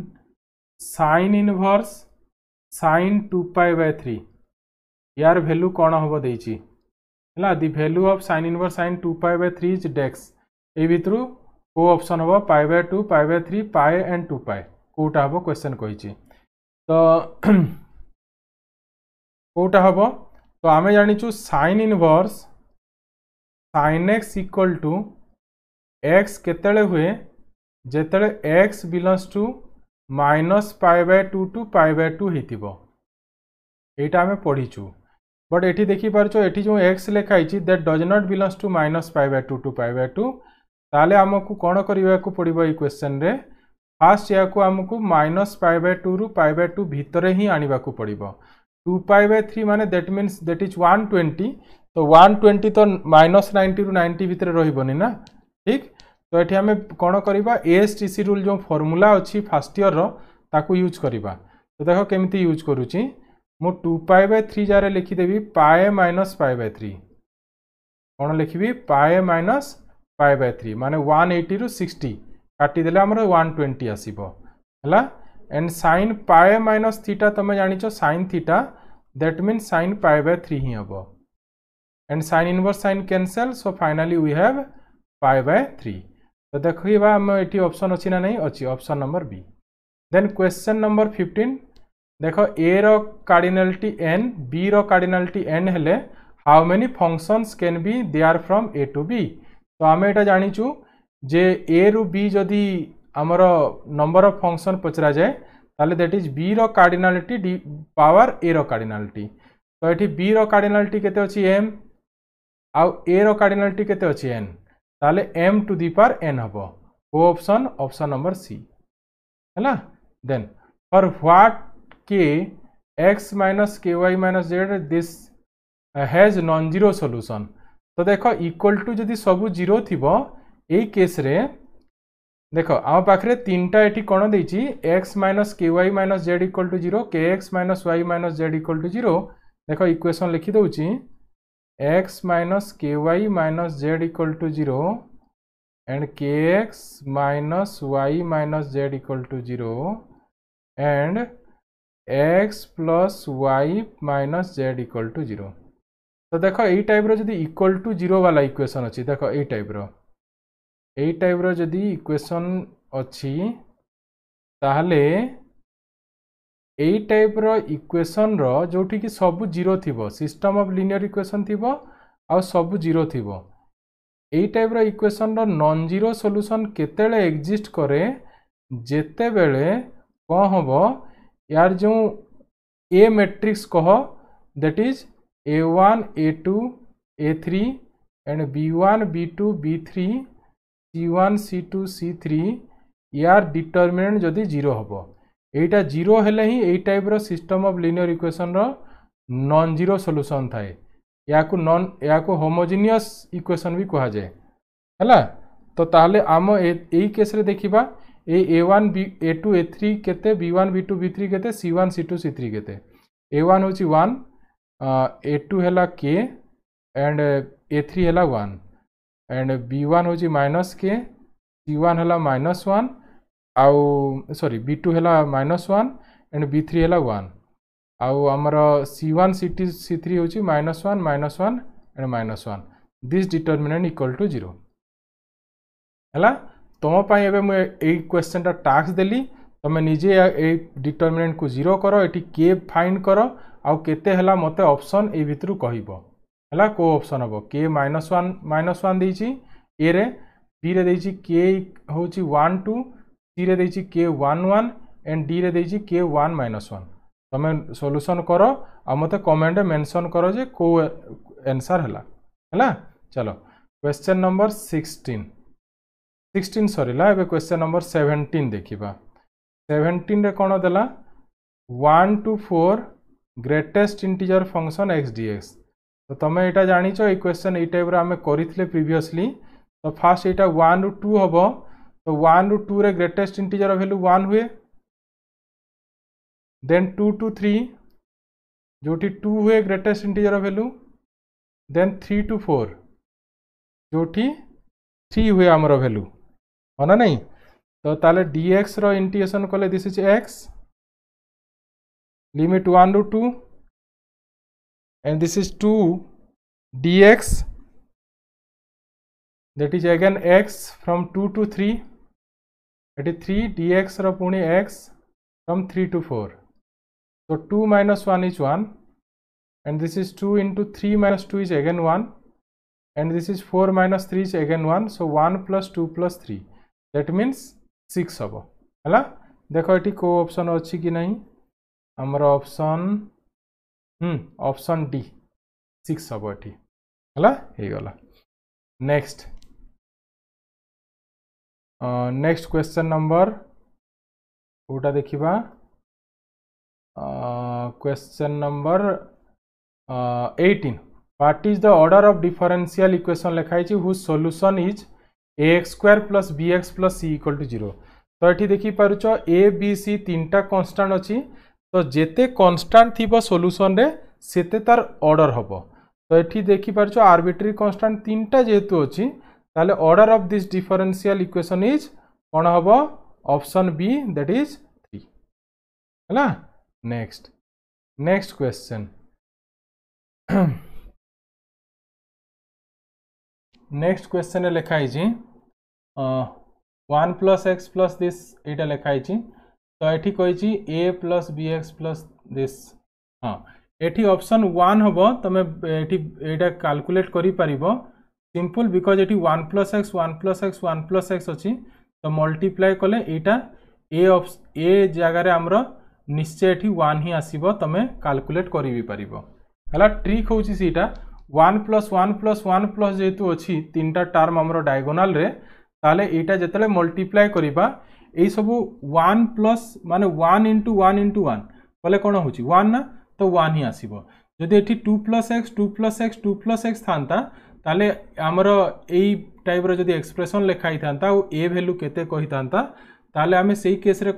sine inverse sine two pi by three यार भैल्यू कौन हम दे the value of sine inverse sine two pi by three is डेक्स यू भितर को हम pi by two pi by three pi and two pi कौटा हम क्वेश्चन कही तो कौटा हम तो आम जानू sine inverse sine x equal to x के हुए जिते x belongs to minus pi by two two pi by two ହୋଇଥିବ ଏଇଟା ଆମେ ପଢ଼ିଛୁ ବଟ୍ ଏଠି ଦେଖିପାରୁଛୁ ଏଠି ଯେଉଁ ଏକ୍ସ ଲେଖା ହେଇଛି that does not belongs to minus pi by two two pi by two ତାହେଲେ ଆମକୁ କ'ଣ କରିବାକୁ ପଡ଼ିବ ଏଇ କ୍ୱେଶ୍ଚନ୍ରେ ଫାର୍ଷ୍ଟ ଏହାକୁ ଆମକୁ ମାଇନସ୍ ପାଇ ବାଇ ଟୁରୁ ପାଇ ବାଇ ଟୁ ଭିତରେ ହିଁ ଆଣିବାକୁ ପଡ଼ିବ ଟୁ ପାଇ ବାଇ ଥ୍ରୀ ମାନେ that means that is one twenty ତ ୱାନ୍ ଟ୍ୱେଣ୍ଟି ତ ମାଇନସ୍ ନାଇଣ୍ଟିରୁ ନାଇଣ୍ଟି ଭିତରେ ରହିବନି ନା ଠିକ୍ तो ये आम कौन करवा एस टी सी रूल जो फर्मूला अच्छी फास्ट इयर रूज करवा तो देख केमी यूज करुच्ची मु टू पाए बाय थ्री जगह लिखिदेवी पाए माइनस पाए बाय थ्री कौन लिखी pi minus pi by three मान वन एटी रु सिक्सटी काटिदे आम वन ट्वेंटी आसला and sine pi minus theta तुम जाच sine theta that mean sine pi by three ही हम and sine inverse sine cancel so finally we have pi by three তো দেখবা আমি এটি অপশন অছি না নাই অছি option number B then question number fifteen দেখ এ র কার্ডিনালিটি এন বি র কার্ডিনালিটি এন হলে how many functions can be there from A to B তো আমি এটা জাঁচু যে এ রু বি যদি আমার নম্বর অফ ফংশন পচরা যায় তাহলে দ্যাট ইজ বি র কার্ডিনালিটি ডি পাওয়ার এ র কার্ডিনালিটি তো এটি বি র কার্ডিনালিটি কেতে অছি এম আউ এ র কার্ডিনালিটি কেতে অছি এন ताले m to the power n हम को ऑप्शन ऑप्शन नंबर सी है then for what k x minus k y minus z this has non zero solution तो देख इक्वल टू जदि सब जीरो थी केस रे देख आम पाखे तीन टाइम ये कौन देती x minus k y minus z equal to zero k x minus y minus z equal to zero देख इक्वेसन लिखिदे x minus ky minus z equal to 0 and kx minus y minus z equal to 0 and x plus y minus z equal to 0 তো দেখো এই টাইপর যদি equal to zero বালা equation অছি দেখো এই টাইপর এই টাইপর যদি ইকুয়েসন অছি তাহলে এই টাইপর ইকুয়েসন রোটি কি সবু zero system of linear equation থবু জিরো এই টাইপর ইকুয়েসন রন জিরো সলুসন কেত এক্সিষ্ট কে যেতবে কব ইয়ার যে এ মেট্রিক্স কহ that is a one a two a three and b one b two b three c one c two c three ইয়ার determinant যদি জিরো হব यहाँ zero type system of linear equation रन zero solution थाए या none या homogeneous equation भी कहुए है तो ताल आम यही केस्रे देखा a one a two a three k one b two b three k c one c two c three k one हूँ वन ए टू है के एंड ए थ्री है वन एंड बी वन हूँ minus k c one है minus one ଆଉ ସରି B two ହେଲା minus one and b three ହେଲା one ଆଉ ଆମର c one c two c three ହେଉଛି minus one minus one and minus one this determinant equal to zero ହେଲା ତୁମ ପାଇଁ ଏବେ ମୁଁ ଏଇ କ୍ୱେଶ୍ଚନଟା ଟାସ୍କ ଦେଲି ତୁମେ ନିଜେ ଏଇ ଡିଟର୍ମିନେଣ୍ଟକୁ ଜିରୋ କର ଏଠି କେ ଫାଇନ୍ କର ଆଉ କେତେ ହେଲା ମୋତେ ଅପସନ୍ ଏଇ ଭିତରୁ କହିବ ହେଲା କେଉଁ ଅପସନ୍ ହେବ k minus one minus one ଦେଇଛି ଏରେ ବିରେ ଦେଇଛି କେ ହେଉଛି ୱାନ୍ ଟୁ सीरे देछि के वन वन एंड डी रे के वन माइनस वन तुम सल्यूसन कर आ मत कमेंट मेनसन कर जो को एनसर है चलो क्वेश्चन नंबर सिक्सटीन सिक्सटीन सरला एवं क्वेश्चन नंबर सेवेन्टीन देखा सेवेन्टीन कौन दे one two four greatest integer function x d x तो तुम यहाँ जाच ये क्वेश्चन ये टाइप आम करते प्रिवियसली तो फास्ट यहाँ वन रु टू हम तो वन रू two greatest integer value one हुए देन टू टू थ्री जोटी टू हुए greatest integer value then three to four जोटी थ्री हुए आमर भैल्यू है ना नहीं तो ताले डीएक्स रो इंटीग्रेशन कले this is x limit 1 two and this is two dx that is again x from two to three three d x रुण x from three to four so two minus one is one and this is two into three minus two is again one and this is four minus three is again one so one plus two plus three that mean six हम है देख ये को option अच्छी कि नहीं आमर option option D six हम ये है नेक्स्ट ନେକ୍ସଟ କ୍ୱେଶ୍ଚନ୍ ନମ୍ବର କେଉଁଟା ଦେଖିବା question number eighteen what is the order of differential equation ଲେଖା ହେଇଛି whose solution is a x square plus b x plus c equal to zero ତ ଏଠି ଦେଖିପାରୁଛ ଏ B C ତିନିଟା କନଷ୍ଟାଣ୍ଟ ଅଛି ତ ଯେତେ କନଷ୍ଟାଣ୍ଟ ଥିବ ସଲ୍ୟୁସନ୍ରେ ସେତେ ତାର ଅର୍ଡ଼ର ହେବ ତ ଏଠି ଦେଖିପାରୁଛ ଆର୍ବିଟ୍ରି କନଷ୍ଟାଣ୍ଟ ତିନିଟା ଯେହେତୁ ଅଛି तेल order of this differential equation is कौन हम option B that is three है next next question next question में लिखाई one plus x plus this यहाँ लिखाई तो ये कही a plus b x plus this हाँ ये अप्सन वन हम तुम ये यहाँ काल्कुलेट कर सिंपल बिकज ये one plus x one plus x one plus x अच्छी तो मल्टीप्लाए कले यहाँ ए ए जगार आमर निश्चय ये वन ही आसव तुम कालकुलेट कर ट्रिक हूँ सीटा one plus one plus one plus जेहेतु अच्छी तीन टा टर्म आम डायगोनाल तेल यहाँ जिते मल्टीप्लाए करवा यही वन प्लस मानने one into one into one कले कौन हो वन ना तो वन ही आसव जदि ये two plus x two plus x two plus x था तेल आमर यही टाइप जदि एक्सप्रेसन लिखाई था ए भैल्यू के तेल आम से केस्रे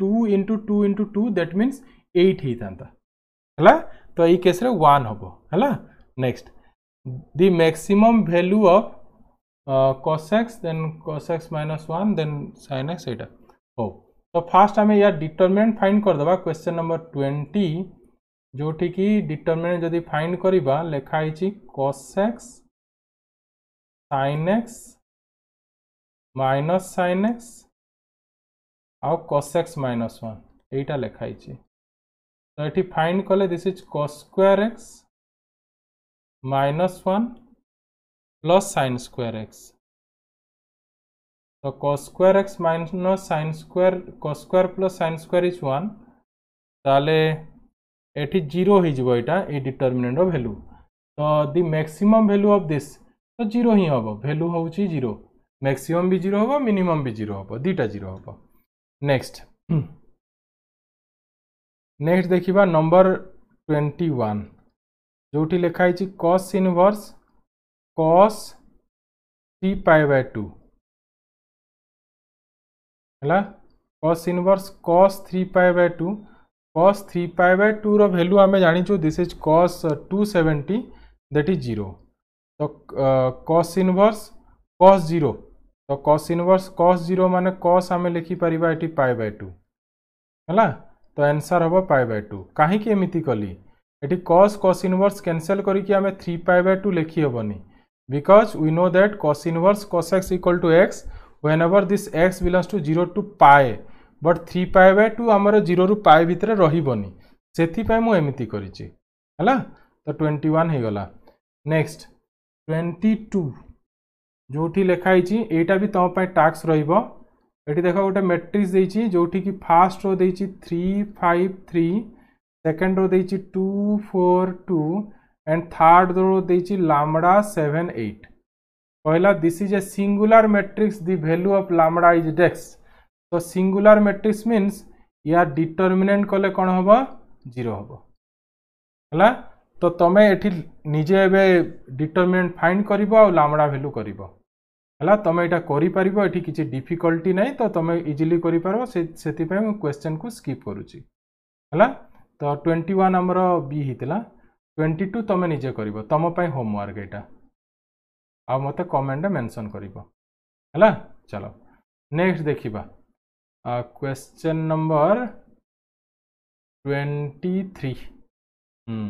two into two into two that means eight होता है तो यही केस्रे वन हम है next the maximum value of cos x then cos x minus one then sine x यहाँ हो तो फास्ट आम यार डिटरमिनेंट फाइंड करदे क्वेश्चन नंबर ट्वेंटी ଯେଉଁଠିକି ଡିଟରମିନେଣ୍ଟ ଯଦି ଫାଇଣ୍ଡ କରିବା ଲେଖା ହେଇଛି cos x sine x minus sine x ଆଉ କସେକ୍ସ ମାଇନସ୍ ୱାନ୍ ଏଇଟା ଲେଖା ହେଇଛି ତ ଏଠି ଫାଇଣ୍ଡ କଲେ this is cos square x minus one plus sine square x ତ cos square x minus sine square cos square plus sine square is one ତାହେଲେ ये zero होटा डिटरमिनेट भैल्यू तो the maximum value of this तो zero ही हम value हूँ zero maximum भी जीरो हम मिनिमम भी जीरो हम दुटा जीरो हम नेक्स्ट नेक्स्ट देखा नंबर ट्वेंटी वन जो लिखाई cos inverse cos T pi by two है cos inverse cos three pi by two cos three pi by two value आम जानूँ this is cos two seventy that is zero तो cos inverse cos zero तो cos inverse cos zero मान कस आम लिखिपर ये पाए by two है तो आंसर हम पाए बाय टू कहीं एमती कली ये कस कस इनवर्स कैनसल करके आम थ्री पाए बाय टू लिखिहबनी because we know that cos inverse cos x equal to x whenever this x belongs to zero to pi but three ପାଏ by two ଆମର ଜିରୋରୁ ପାଏ ଭିତରେ ରହିବନି ସେଥିପାଇଁ ମୁଁ ଏମିତି କରିଛି ହେଲା ତ ଟ୍ୱେଣ୍ଟି ୱାନ୍ ହେଇଗଲା ନେକ୍ସଟ ଟ୍ୱେଣ୍ଟି ଟୁ ଯେଉଁଠି ଲେଖା ହେଇଛି ଏଇଟା ବି ତୁମ ପାଇଁ ଟାକ୍ସ ରହିବ ଏଠି ଦେଖ ଗୋଟେ ମେଟ୍ରିକ୍ସ ଦେଇଛି ଯେଉଁଠିକି ଫାର୍ଷ୍ଟ ରୋ ଦେଇଛି three five three second row ଦେଇଛି two four two and third row ଦେଇଛି ଲାମଡ଼ା ସେଭେନ୍ ଏଇଟ୍ କହିଲା this is a singular matrix the value of lambda is ଡେକ୍ସ তো সিঙ্গুলার ম্যাট্রিক্স মিন্স ইয়ার ডিটরমিনেট কলে কোণ হব জিরো হব ହେଲା ତ ତମେ ଏଠି ନିଜେ ଏବେ ଡିଟରମିନେଣ୍ଟ ଫାଇଣ୍ଡ କରିବ ଆଉ ଲାମଡ଼ା ଭ୍ୟାଲୁ କରିବ ହେଲା ତମେ ଏଇଟା କରିପାରିବ ଏଠି କିଛି ଡିଫିକଲ୍ଟି ନାହିଁ ତ ତମେ ଇଜିଲି କରିପାରିବ ସେଥିପାଇଁ ମୁଁ କ୍ୱେଶ୍ଚନକୁ ସ୍କିପ୍ କରୁଛି ହେଲା ତ ଟ୍ୱେଣ୍ଟି ୱାନ୍ ଆମର ବି ହେଇଥିଲା ଟ୍ୱେଣ୍ଟି ଟୁ ତମେ ନିଜେ କରିବ ତମ ପାଇଁ ହୋମୱାର୍କ ଏଇଟା ଆଉ ମୋତେ କମେଣ୍ଟରେ ମେନସନ୍ କରିବ ହେଲା ଚାଲ ନେକ୍ସଟ ଦେଖିବା uh, question number 23 hmm.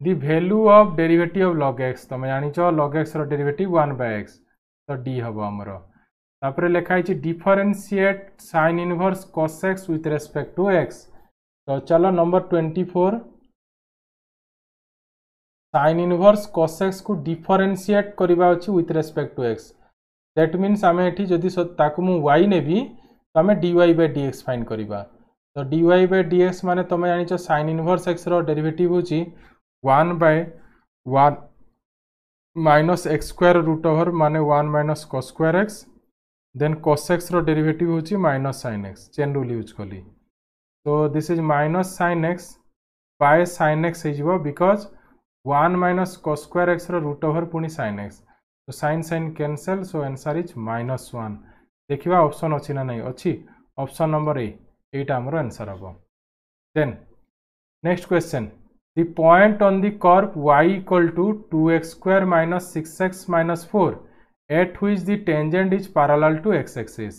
the value of derivative of log x তুমি জানিছ log x র ডেরিভেটিভ 1 বাই x তো d হব আমার তারপরে লেখা হয়েছে differentiate sine inverse cos x with respect to x তো চলো number 24 sine inverse cos x কু ডিফরেনসিয়েট করিবা আছে with respect to x that means আমি এটি যদি তাকে মু y নেবি तो आम डी वाई बै फाइन करवा तो d y by dx x तुम जान सैन इनवर्स एक्स रेरिभेट हूँ one by one minus x square root over मान वन माइनस क square x then cos x derivative हूँ minus sine x chain rule use कली तो this is minus sine x by sine x हो because one minus क square x root over पुणी sine x तो sine sine cancel so answer is minus one ଦେଖିବା option ଅଛି ନା ନାହିଁ ଅଛି ଅପସନ୍ ନମ୍ବର ଏ ଏଇଟା ଆମର ଆନ୍ସର୍ ହେବ then next question the point on the curve y equal to two x square minus six x minus four at which the tangent is parallel to x axis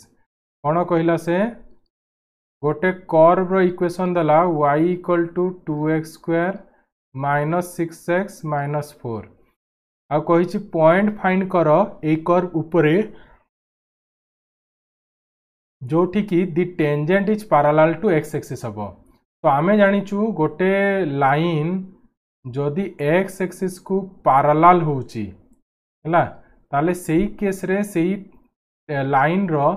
କ'ଣ କହିଲା ସେ ଗୋଟେ କର୍ଭର equation ଦେଲା y equal to two x square minus six x minus four ଆଉ କହିଛି point find କର ଏଇ କର୍ଭ ଉପରେ ଯେଉଁଠିକି the tangent is parallel to x axis ହେବ ତ ଆମେ ଜାଣିଛୁ ଗୋଟେ ଲାଇନ୍ ଯଦି ଏକ୍ସ ଏକ୍ସିସ୍କୁ ପାରାଲାଲ୍ ହେଉଛି ହେଲା ତାହେଲେ ସେଇ କେସ୍ରେ ସେଇ ଲାଇନ୍ର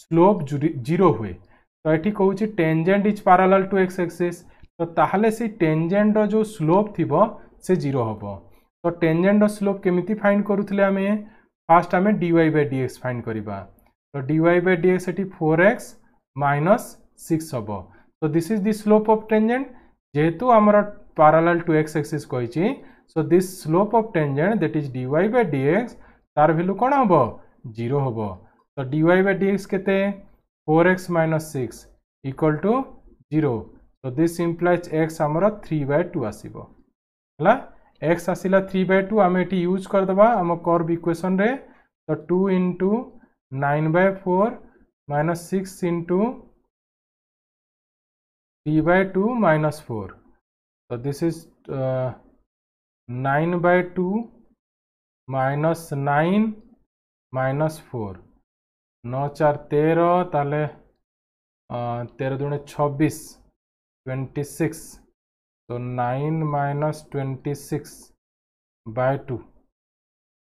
ସ୍ଲୋପ୍ ଜିରୋ ହୁଏ ତ ଏଠି କହୁଛି tangent is parallel to x axis ତ ତାହେଲେ ସେଇ ଟେଞ୍ଜେଣ୍ଟର ଯେଉଁ ସ୍ଲୋପ୍ ଥିବ ସେ ଜିରୋ ହେବ ତ ଟେଞ୍ଜେଣ୍ଟର ସ୍ଲୋପ୍ କେମିତି ଫାଇଣ୍ଡ କରୁଥିଲେ ଆମେ ଫାର୍ଷ୍ଟ ଆମେ d y by d x find କରିବା So dy by dx at 4x minus 6 hobo. So this is the slope of tangent. Jehetu amara parallel to x axis koichi. So this slope of tangent that is dy by dx tar value kon hobo 0 hobo. So dy by dx kete 4x minus 6 equal to 0. So this implies x amara 3 by 2 asibo. Hala? x asila 3 by 2 ame eti use kar daba amo curve equation re. So 2 into nine by four minus six into three by two minus four तो this is uh, nine by two minus nine minus four नौ चार तेरह ताले uh, तेरह दुणे छब्बीस twenty six तो nine minus twenty six by two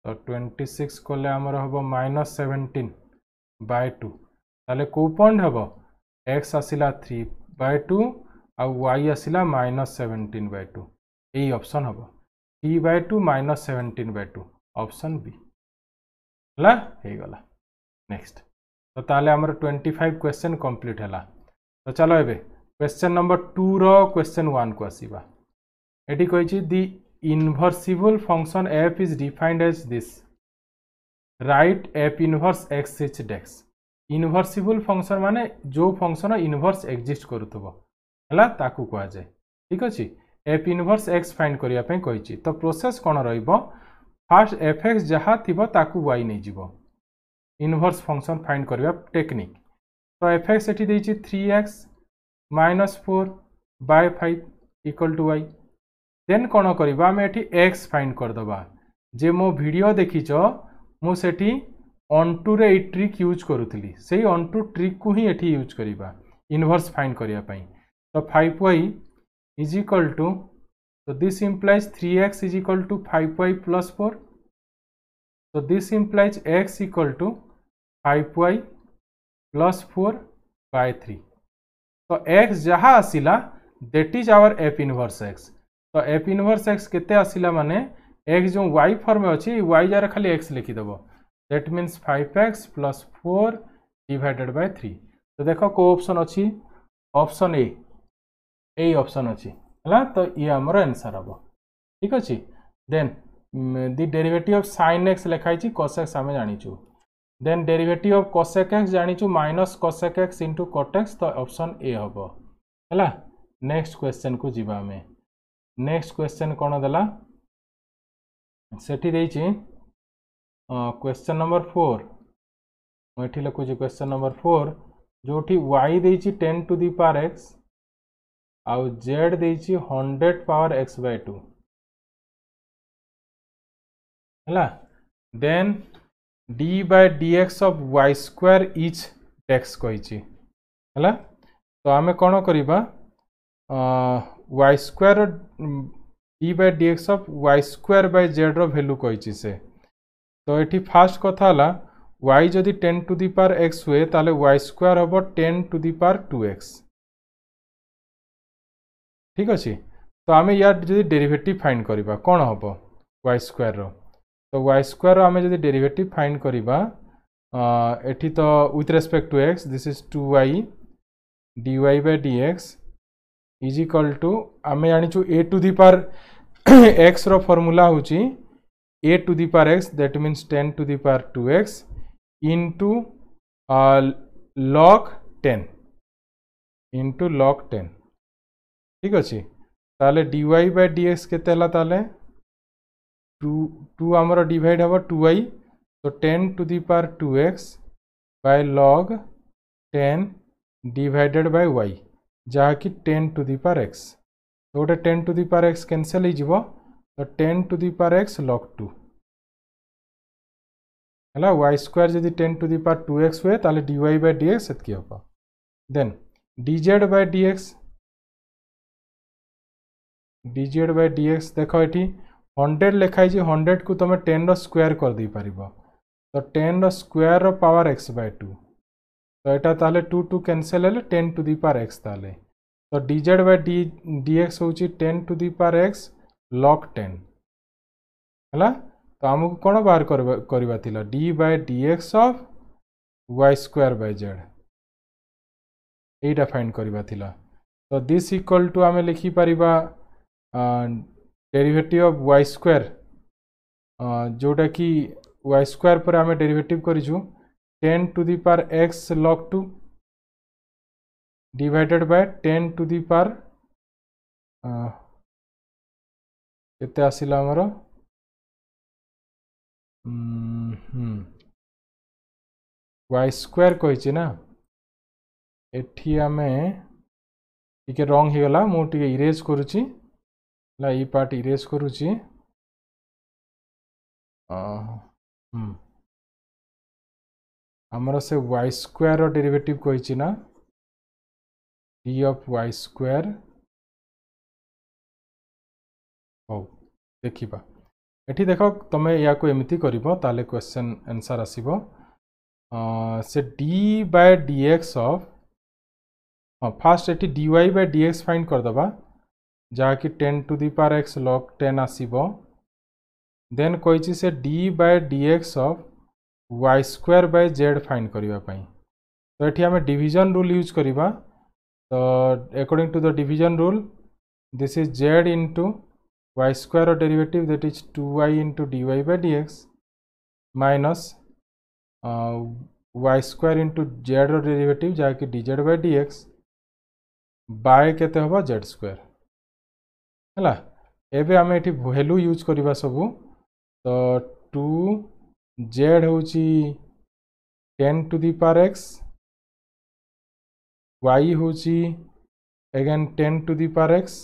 ତ ଟ୍ୱେଣ୍ଟି ସିକ୍ସ କଲେ ଆମର ହେବ ମାଇନସ୍ ସେଭେଣ୍ଟିନ୍ ବାଇ ଟୁ ତାହେଲେ କେଉଁ ପଏଣ୍ଟ ହେବ ଏକ୍ସ ଆସିଲା ଥ୍ରୀ ବାଇ ଟୁ ଆଉ ୱାଇ ଆସିଲା ମାଇନସ୍ ସେଭେଣ୍ଟିନ୍ ବାଇ ଟୁ ଏଇ ଅପସନ୍ ହେବ three by two minus seventeen by two option B ହେଲା ହେଇଗଲା ନେକ୍ସଟ ତ ତାହେଲେ ଆମର ଟ୍ୱେଣ୍ଟି ଫାଇଭ୍ କ୍ୱେଶ୍ଚନ୍ କମ୍ପ୍ଲିଟ୍ ହେଲା ତ ଚାଲ ଏବେ କ୍ୱେଶ୍ଚନ୍ ନମ୍ବର ଟୁର କ୍ୱେଶ୍ଚନ୍ ୱାନ୍କୁ ଆସିବା ଏଠି କହିଛି ଦି inversible function f is defined as this right f inverse x h dex inversible function माने जो function inverse exist करुथबो हला ताकू कहवा जाय ठीक अछि f inverse x find करिया पई कहि छि तो प्रोसेस कोन रहइबो फर्स्ट fx जहा थिबो ताकू y नै जिवो inverse function find करिया टेक्निक तो fx एठी दैछि 3x -4 by 5 equal to y ଦେନ୍ କ'ଣ କରିବା ଆମେ ଏଠି ଏକ୍ସ ଫାଇଣ୍ଡ କରିଦେବା ଯେ ମୋ ଭିଡ଼ିଓ ଦେଖିଛ ମୁଁ ସେଠି ଅଣ୍ଟୁରେ ଏଇ ଟ୍ରିକ୍ ୟୁଜ୍ କରୁଥିଲି ସେଇ ଅଣ୍ଟୁ ଟ୍ରିକ୍କୁ ହିଁ ଏଠି ୟୁଜ୍ କରିବା ଇନଭର୍ସ ଫାଇଣ୍ଡ କରିବା ପାଇଁ ତ five y is equal to So this implies 3x is equal to 5y plus 4. So this implies x equal to 5y plus 4 by 3. So x jaha asila that is our f inverse x. तो f inverse x के आसला मान x जो Y firm अच्छे y जगह खाली x लिखिदेव that mean five x plus four divided by three तो देख कौ अपसन अच्छी अप्सन ए यही अपसन अच्छी है तो ये आम एनसर हम ठीक अच्छे the derivative of San x लिखाई कसेक्स आम जाचु then derivative of cosec x जाचु minus cosec x into cot x तो अप्सन ए हम है नेक्स्ट क्वेश्चन को जी आम ନେକ୍ସଟ କ୍ୱେଶ୍ଚନ୍ କ'ଣ ଦେଲା ସେଠି ଦେଇଛି କ୍ୱେଶ୍ଚନ୍ ନମ୍ବର ଫୋର୍ ମୁଁ ଏଠି ଲେଖୁଛି କ୍ୱେଶ୍ଚନ୍ ନମ୍ବର ଫୋର୍ ଯେଉଁଠି ୱାଇ ଦେଇଛି ten to the power x ଆଉ ଜେଡ୍ ଦେଇଛି hundred power x by two ହେଲା then d by dx of y square ଇଚ୍ ଡେକ୍ସ କହିଛି ହେଲା ତ ଆମେ କ'ଣ କରିବା y square d by dx of y square by z ର ভ্যালু କହିଛି ସେ ତ ଏଠି ଫାର୍ଷ୍ଟ କଥା ହେଲା y ଯଦି 10 ଟୁ ଦି ପାୱାର x ହୁଏ ତାହେଲେ y square ହେବ 10 ଟୁ ଦି ପାୱାର 2x ঠিক ଅଛି ତ ଆମେ ୟାର ଯଦି ଡେରିଭେଟିଭ ଫାଇଣ୍ଡ କରିବା କ'ଣ ହେବ y square ର ତ y square ର ଆମେ ଯଦି ଡେରିଭେଟିଭ ଫାଇଣ୍ଡ କରିବା ଏଠି ତ with respect to x this is 2y dy by dx is equal to আমি আনিছু এ টু দি পার এক্সর ফর্মুলা হচ্ছে a to the power x that means ten to the power two x into log ten into log ten ठीक अच्छे ताले d y by d x के to two आमर divide हम two y तो ten to the power two x by लग ten divided by y जहाँकि ten to the power x तो गोटे ten to the power x cancel हो तो ten to the power x log two है y square जब ten to the power two x हुए तो d y by d x से हम then dz by d x dz by d x देख ये हंड्रेड लिखाई हंड्रेड को तुम टेन कर करदे पार तो टेन रेयर पावर एक्स बै टू তো এটা তাহলে টু টু ক্যানসেল হলে ten to the power x তাহলে তো ডিজেড বাই ডি ডিএক্স হচ্ছে ten to the power x log ten ହେଲା ତ ଆମକୁ କ'ଣ ବାହାର କରିବା କରିବା ଥିଲା d by d x of y square by z ଏଇଟା ଫାଇଣ୍ଡ କରିବା ଥିଲା ତ ଦିସ୍ ଇକ୍ୱାଲ୍ ଟୁ ଆମେ ଲେଖିପାରିବା ଡେରିଭେଟିଭ୍ ଅଫ୍ ୱାଇ ସ୍କୋୟାର ଯେଉଁଟାକି ୱାଇ ସ୍କୋୟାର ପରେ ଆମେ ଡେରିଭେଟିଭ୍ କରିଛୁ ten to the power x log two divided by ten to the power केते आसिला आमर वाई स्क्वायर कही ना एठी आम टे रंग हो गला मुझे इरेज करुच्ची पार्ट इरेज करुच्ची आमर से वाई स्क् डेरिवेटिव कही ना डी अफ वाई स्क् देखा ये देख तुम या कोई कर क्वेश्चन आंसर आसव से डी बाय डीएक्स अफ हाँ फास्ट ये d y by dx x find करदे जहाँकि ten to the power x log ten आसब देन कही से d by dx of y square by z find କରିବା ପାଇଁ ତ ଏଠି ଆମେ ଡିଭିଜନ୍ ରୁଲ୍ ୟୁଜ୍ କରିବା ତ according to the division rule this is z into y square derivative that is two y into d y by d x minus y square into ଜେଡ୍ର derivative ଯାହାକି d z by d x by କେତେ ହେବ Z square ହେଲା ଏବେ ଆମେ ଏଠି value use କରିବା ସବୁ ତ ଟୁ जेड हूँ ten to the power x y हूँ again ten to the power x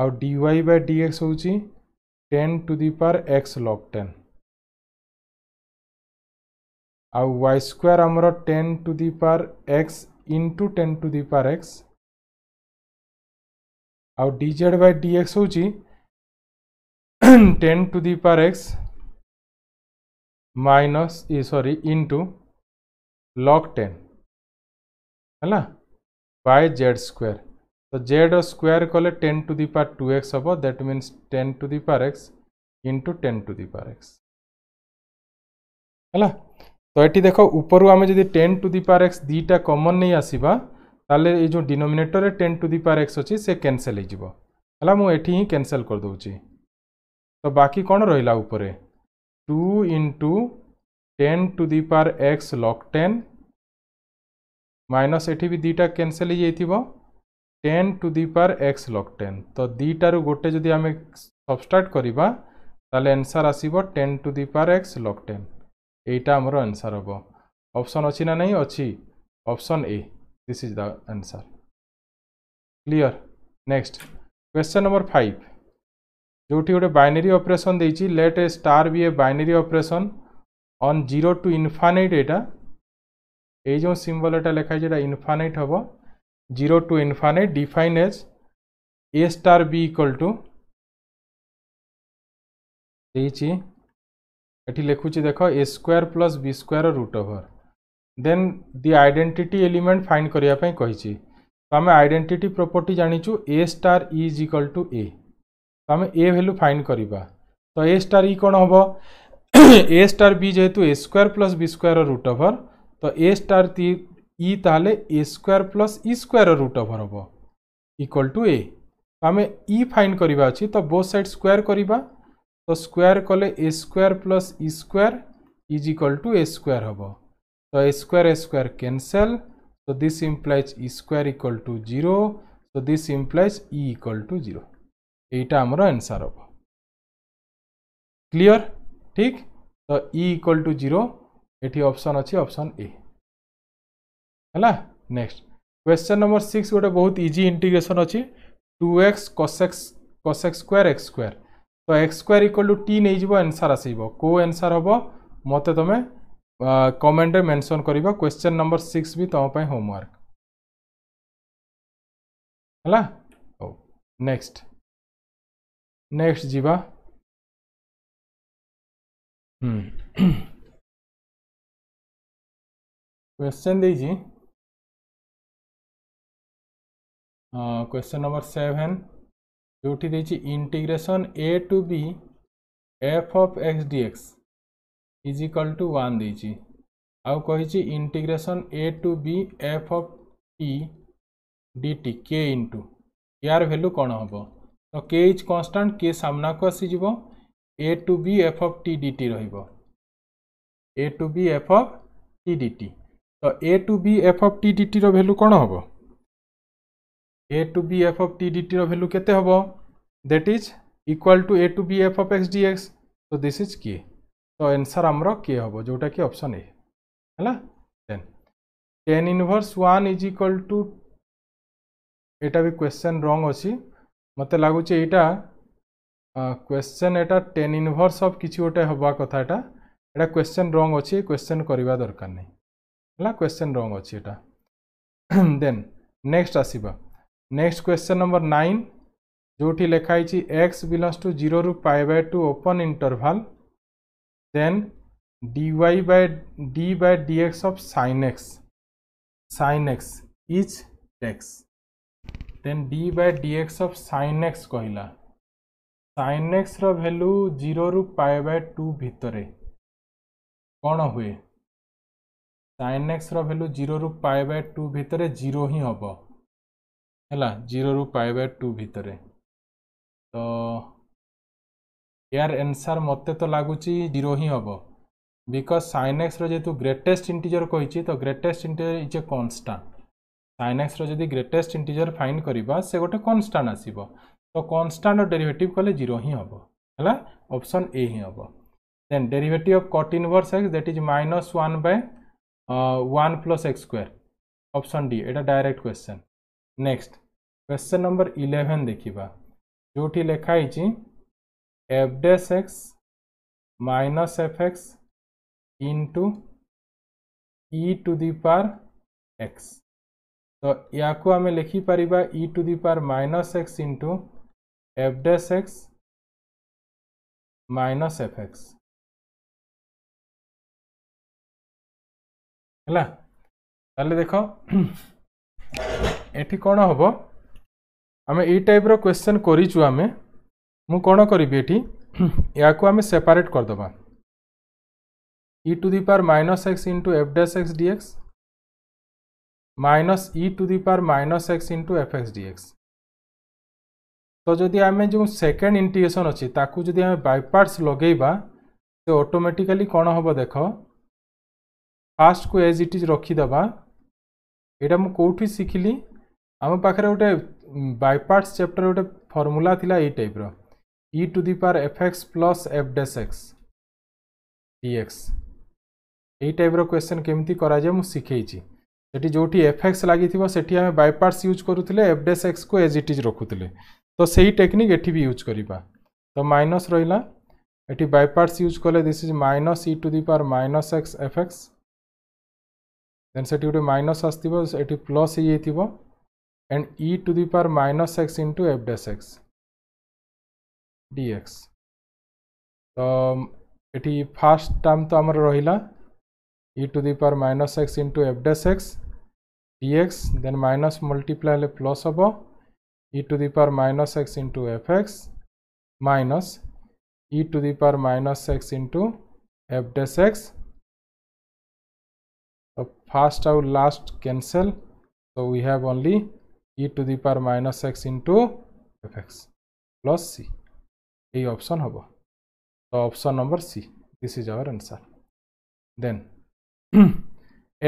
आई बाय डीएक्स हूँ ten to the power x log ten आ वाई स्क्वायर आमर ten to the power x into ten to the power x आजेड by x हूँ ten to the power x minus ए सरी into log ten है by z square तो z square कले ten to the power two x हम that mean ten to the power x into ten to the power x है तो ये देख ऊपर आम जब ten to the power x दीटा कमन नहीं आसवा तेल ये जो denominator ten to the power x अच्छे से कैनसल होगा मुझे ही कैनसल करदे तो बाकी कौन रहा ऊपर 2 into 10 to the power x log 10 minus एटी भी दुईटा कैनसल हो जाइए ten to the power x log ten तो दुईटार गोटे जदि आम सबस्ट्राक्ट करवा ताले आंसर आसब ten to the power x log ten यहीटा आमर आंसर हम ऑप्शन अच्छी ना नहीं अच्छी option A this is the answer clear next question number five ଯେଉଁଠି ଗୋଟେ ବାଇନେରୀ ଅପରେସନ୍ ଦେଇଛି let a star b a binary operation on zero to infinite ଏଇଟା ଏଇ ଯେଉଁ ସିମ୍ବଲ୍ ଏଟା ଲେଖା ହେଇଛି ଏଇଟା ଇନଫାନାଇଟ୍ ହେବ zero to infinite defined as a star b equal to ଦେଇଛି ଏଠି ଲେଖୁଛି ଦେଖ a square plus b square root over then the identity element find କରିବା ପାଇଁ କହିଛି ତ ଆମେ ଆଇଡେଣ୍ଟିଟି ପ୍ରପର୍ଟି ଜାଣିଛୁ a star is equal to a तो आम ए भैल्यू फाइंड करवा तो ए स्टार इ कौन हम ए स्टार बी जेहेतु a square plus b square root over तो ए स्टार इ ताल a square plus e square root over हम इक्वल टू ए आम इ फाइंड करवा अच्छी तो बोथ सैड स्क्वयर करवा तो स्क्वयर तो कले a square plus e square is equal to a square हम तो a square a square cancel तो this implies e square equal to zero तो this implies e equal to zero এইটা আমার আনসার হব ক্লিয়র ঠিক তো ই ইকুয়াল টু জিরো এটি অপশন অছি অপশন এ ହେଲା ନେକ୍ସଟ କ୍ୱେଶ୍ଚନ୍ ନମ୍ବର ସିକ୍ସ ଗୋଟେ ବହୁତ ଇଜି ଇଣ୍ଟିଗ୍ରେସନ୍ ଅଛି two x cosec x cosec x square x square ତ X square equal to t ନେଇଯିବ ଆନ୍ସର୍ ଆସିବ କେଉଁ ଆନ୍ସର୍ ହେବ ମୋତେ ତୁମେ କମେଣ୍ଟରେ ମେନସନ୍ କରିବ କ୍ୱେଶ୍ଚନ୍ ନମ୍ବର ସିକ୍ସ ବି ତୁମ ପାଇଁ ହୋମୱାର୍କ ହେଲା ହଉ next next Jiva. Question hmm. दीजिए क्वेश्चन नंबर सेवेन जोटी दीजिए integration a to b f of x dx is equal to one दीजिए आउ कही integration a to b f of t d t के इंटू यार भैल्यू कौन हम ତ କେ ଇଜ୍ କନଷ୍ଟାଣ୍ଟ କେ ସାମ୍ନାକୁ ଆସିଯିବ a to b f of t d t ରହିବ a to b f of t d t ତ ଏ to b f of t d ଟିର ଭ୍ୟାଲୁ କ'ଣ ହେବ a to b f of t d ଟିର value କେତେ ହେବ that is equal to a to b f of x d x ତ this is କିଏ ତ ଏନ୍ସର୍ ଆମର କିଏ ହେବ ଯେଉଁଟାକି ଅପସନ୍ ଏ ହେଲା then ten inverse one is equal to ଏଇଟା ବି କ୍ୱେଶ୍ଚନ୍ ରଙ୍ଗ ଅଛି ମୋତେ ଲାଗୁଛି ଏଇଟା କ୍ୱେଶ୍ଚନ୍ ଏଟା ଟେନ୍ ଇନଭର୍ସ ଅଫ୍ କିଛି ଗୋଟେ ହେବା କଥା ଏଟା ଏଟା କ୍ୱେଶ୍ଚନ୍ ରଙ୍ଗ ଅଛି କ୍ୱେଶ୍ଚନ୍ କରିବା ଦରକାର ନାହିଁ ହେଲା କ୍ୱେଶ୍ଚନ୍ ରଙ୍ଗ ଅଛି ଏଟା ଦେନ୍ ନେକ୍ସଟ ଆସିବା ନେକ୍ସଟ କ୍ୱେଶ୍ଚନ୍ ନମ୍ବର ନାଇନ୍ ଯେଉଁଠି ଲେଖା ହେଇଛି ଏକ୍ସ ବିଲଙ୍ଗସ୍ ଟୁ ଜିରୋରୁ pi by two open interval then dy by d by dx of sin x sin x is x then d by dx of San x कहला sin x value zero रु pi by two भितर कौन हुए San x value zero रु pi by two भितर zero ही हम है जीरो रु पाए बाय टू भितर तो यार एनसर मत तो लगुच जीरो ही हम बिकज सैन एक्स रेतु ग्रेटेस्ट इंटीजर कही तो greatest integer is a constant sin এক্সর যদি গ্রেটেস্ট ইন্টিজর ফাইন করা সে গোটে কনস্টাট আসব তো কনস্টাট ডেরিভেটিভ কলে জিরো হি হব হল অপশন এ হি হব then derivative of cot inverse x that is minus one by one plus x square option d এটা direct question next question number eleven দেখিবা ଯେଉଁଠି ଲେଖା ହେଇଛି f dash x minus f x into e to the power x ତ ୟାକୁ ଆମେ ଲେଖିପାରିବା e to the power minus x into f dash x minus f x ହେଲା ତାହେଲେ ଦେଖ ଏଠି କ'ଣ ହେବ ଆମେ ଏଇ ଟାଇପ୍ର କ୍ୱେଶ୍ଚନ୍ କରିଛୁ ଆମେ ମୁଁ କ'ଣ କରିବି ଏଠି ୟାକୁ ଆମେ ସେପାରେଟ୍ କରିଦେବା e to the power minus x into f dash x dx minus e to the power minus x into fx dx तो जदि आम जो सेकेंड इंटीग्रेसन अच्छी ताकू जदि आम बाइपार्ट्स लगेगा तो अटोमेटिकाली कौन हम देख फास्ट को एज इट इज रखिदे यहाँ मुझे शिखिली आम पाखे गोटे बाइपार्ट्स चैप्टर गोटे फर्मूला थी यही टाइप्र e to the power f x plus f dash x d x यही टाइप्र क्वेश्चन केमती कराए मुझे शिखे जो एफ एक्स लगी आम बैपार्स यूज करुले एफडेस एक्स को एज इट इज रखुले तो से ही टेक्निक ये भी यूज करवा तो माइनस रहा ये बैपार्स यूज कले this is minus e to the power minus x f x then से गोटे माइनस आठ प्लस ही and e to the power minus x into f dash x dx तो ये फास्ट टर्म तो आम रहा e to the power minus x into f dash x dx then minus multiply le plus হব e to the power minus x into fx minus e to the power minus x into f dash x so first our last cancel so we have only e to the power minus x into fx plus c a option hobo so option number c this is our answer then.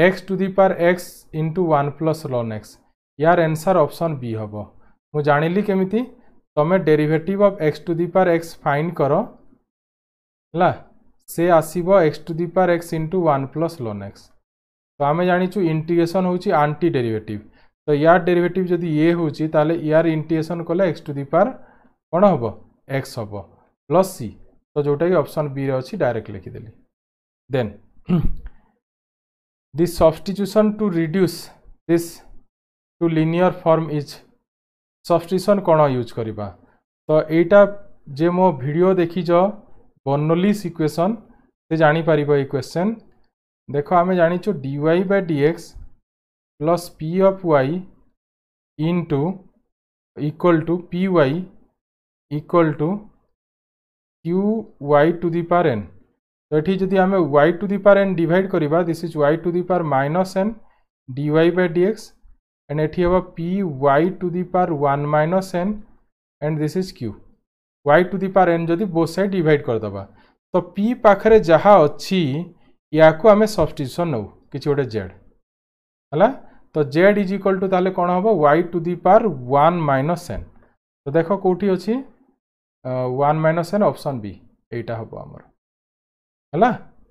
X to the power x into one plus ln x यार answer option b हम मुझे जानी केमी तुम्हें derivative of x to the power x find कर ला से आसब x to the power x into one plus ln x तो आम जानू इंटीग्रेसन हूँ आंटी डेरीभेटिव तो यार डेरीभेटिव जदि ये हूँ तेल यार इंटीग्रेसन कले एक्स टू दि पार कौन हम एक्स हम प्लस सी तो जोटा कि अप्सन बी रही डायरेक्ट लिखिदेली then This substitution to reduce this to linear form is substitution କ'ଣ ୟୁଜ୍ କରିବା ତ ଏଇଟା ଯେ ମୋ ଭିଡ଼ିଓ ଦେଖିଛ ବର୍ଣ୍ଣୋଲିସ୍ ଇକ୍ୱେସନ୍ ସେ ଜାଣିପାରିବ ଏଇ କ୍ୱେଶ୍ଚନ୍ ଦେଖ ଆମେ ଜାଣିଛୁ d y by d x plus p of y into equal to p y equal to q y to the power n তো এটি যদি আমি y to the power n divide করা this is y to the power minus n dy by dx and এটি হব p y to the power one minus n and this is q y to the power n যদি both side divide করেদবা তো p পাখে যা অছি ইয়াকু আমি সবস্টিটিউশন নেব কিছু গোটে জেড হলা তো জেড ইজ ইকাল টু তাহলে কোণ হব y to the power one minus n তো দেখ কোটি অছি one minus n option b এইটা হব আমার ହେଲା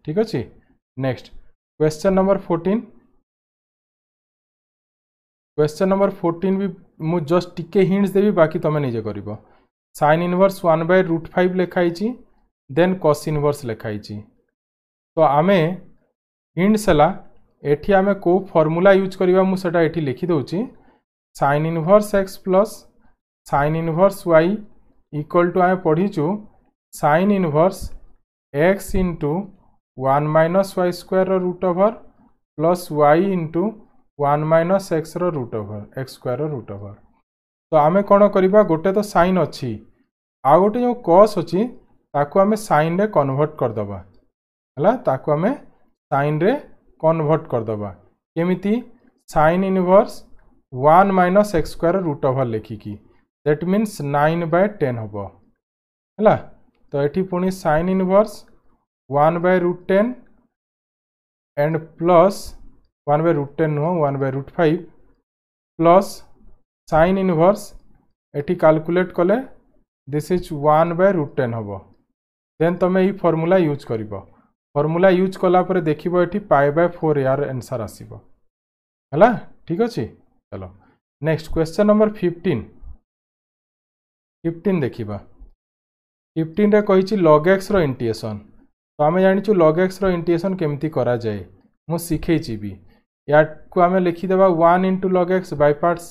ଠିକ୍ ଅଛି next question number fourteen question number fourteen ବି ମୁଁ ଜଷ୍ଟ ଟିକେ ହିଣ୍ଟସ୍ ଦେବି ବାକି ତୁମେ ନିଜେ କରିବ sin inverse one by root five ଲେଖା ହେଇଛି ଦେନ୍ କସ୍ ଇନଭର୍ସ ଲେଖା ହେଇଛି ତ ଆମେ ହିଣ୍ଟସ୍ ହେଲା ଏଠି ଆମେ କେଉଁ ଫର୍ମୁଲା ୟୁଜ୍ କରିବା ମୁଁ ସେଇଟା ଏଠି ଲେଖିଦେଉଛି sin inverse x plus sin inverse y equal to ଆମେ ପଢ଼ିଛୁ sin inverse x into one minus y square root over plus y into one minus x root over x square root over तो आम कौन करवा गोटे तो San अच्छी आ गोटे जो कस अच्छी ताको आम सैन रे कनभर्ट करदे है सैन रे कनभर्ट करदे केमी sin inverse one minus x square root over लेखिकी that means nine by ten हम है তো এটি পুনি sin inverse one by root ten and plus one by root ten নুহ one by root five plus sin inverse এটি calculate কলে this is one by root ten হব দেন তুমি এই ফর্মুলা ইউজ করব ফর্মুলা ইউজ কলাপরে দেখব এটি pi by four your answer আসব হলা ঠিক আছে চলো next question number fifteen fifteen দেখিবা ଫିଫ୍ଟିନ୍ରେ କହିଛି ଲଗ୍ ଏକ୍ସର ଇଣ୍ଟିଏସନ୍ ତ ଆମେ ଜାଣିଛୁ ଲଗ୍ ଏକ୍ସର ଇଣ୍ଟିଏସନ୍ କେମିତି କରାଯାଏ ମୁଁ ଶିଖେଇଛି ବି ୟାକୁ ଆମେ ଲେଖିଦେବା one into log x by parts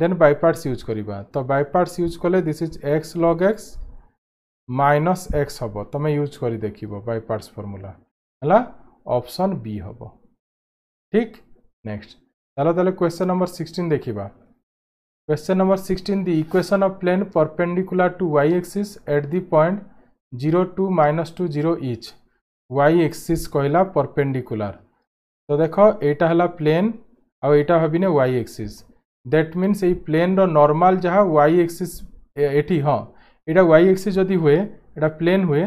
then by parts use କରିବା ତ ବାଇ ପାର୍ଟସ୍ ୟୁଜ୍ କଲେ this is x log x minus x ହେବ ତୁମେ ୟୁଜ୍ କରି ଦେଖିବ ବାଇ ପାର୍ଟସ୍ ଫର୍ମୁଲା ହେଲା ଅପସନ୍ ବି ହେବ ଠିକ୍ ନେକ୍ସଟ ଚାଲ ତାହେଲେ କ୍ୱେଶ୍ଚନ୍ ନମ୍ବର ସିକ୍ସଟିନ୍ ଦେଖିବା question number 16. The equation of plane perpendicular to y axis at the point zero two minus two zero each. Y axis कहला perpendicular. तो देख यहाँ है प्लेन आटा भावने वाई एक्सीस दैट मीनस ये प्लेन रर्माल जहाँ वाई एक्सीस ये हाँ यहाँ वाई एक्सीस जदि हुए यहाँ प्लेन हुए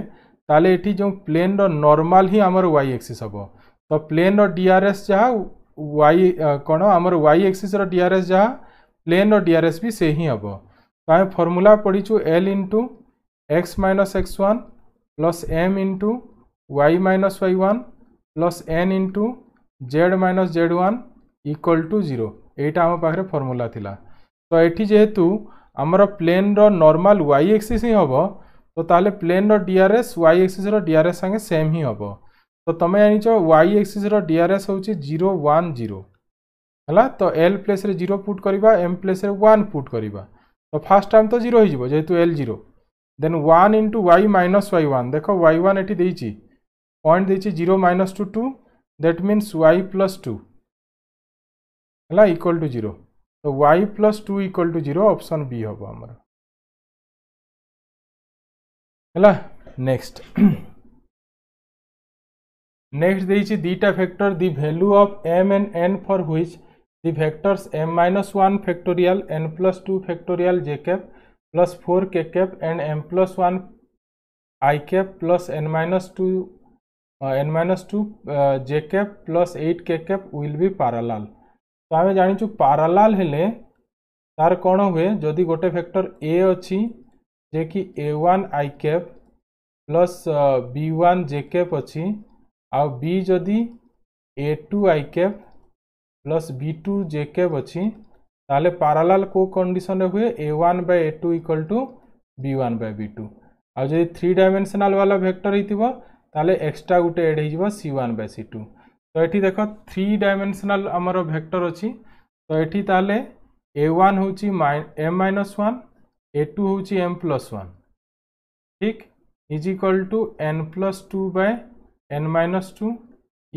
ताल ये जो प्लेन रर्माल ही आमर वाई एक्सीस हम तो प्लेन रीआरएस जहाँ वाई कौन आमर वाई एक्सीस डीआरएस जहाँ ପ୍ଲେନ୍ର ଡି ଆର୍ ଏସ୍ ବି ସେ ହିଁ ହେବ ତ ଆମେ ଫର୍ମୁଲା ପଢ଼ିଛୁ l into x minus x one plus m into y minus y one plus n into z minus z one equal to zero ଏଇଟା ଆମ ପାଖରେ ଫର୍ମୁଲା ଥିଲା ତ ଏଠି ଯେହେତୁ ଆମର ପ୍ଲେନ୍ର ନର୍ମାଲ୍ ୱାଇ ଏକ୍ସିସ୍ ହିଁ ହେବ ତ ତାହେଲେ ପ୍ଲେନ୍ର ଡିଆର୍ଏସ୍ ୱାଇ ଏକ୍ସିସ୍ର ଡିଆର୍ଏସ୍ ସାଙ୍ଗେ ସେମ୍ ହିଁ ହେବ ତ ତୁମେ ଜାଣିଛ ୱାଇ ଏକ୍ସିସ୍ର ଡିଆର୍ଏସ୍ ହେଉଛି ଜିରୋ ୱାନ୍ ଜିରୋ है तो एल प्लेस जीरो पुट करवा एम प्लेस वन पुट करवा तो फास्ट टाइम तो जीरो हो जेहतु l zero then one into y minus y one देख वाई वन ये पॉइंट देखिए zero minus two two that means y plus two है इक्वल टू जीरो तो y plus two equal to zero option b हम आम next next देखिए दीटा factor the value of m and n for which the vectors m minus 1 factorial n plus 2 factorial j cap plus 4 k cap and m plus 1 i cap plus n minus 2 uh, n minus 2 uh, j cap plus 8 k cap will be parallel तो आम जाचु parallel हेले तार कौन हुए जदि गोटे vector ए अच्छी जे कि a one i cap plus b one j cap अच्छी आउ बी जदि a two i cap plus b two j cap अच्छी तेल पारालाल को कंडीशन हुए a one by a two equal to b one by b two आज three dimensional वाला vector होता ताले एक्सट्रा गोटे एड हो सी वन बै सी टू तो ये देख थ्री डायमेनसनाल आमर भेक्टर अच्छी तो ये तेल ए वन हो m minus one a two हूँ एम प्लस वन ठीक is equal to n plus two by n minus two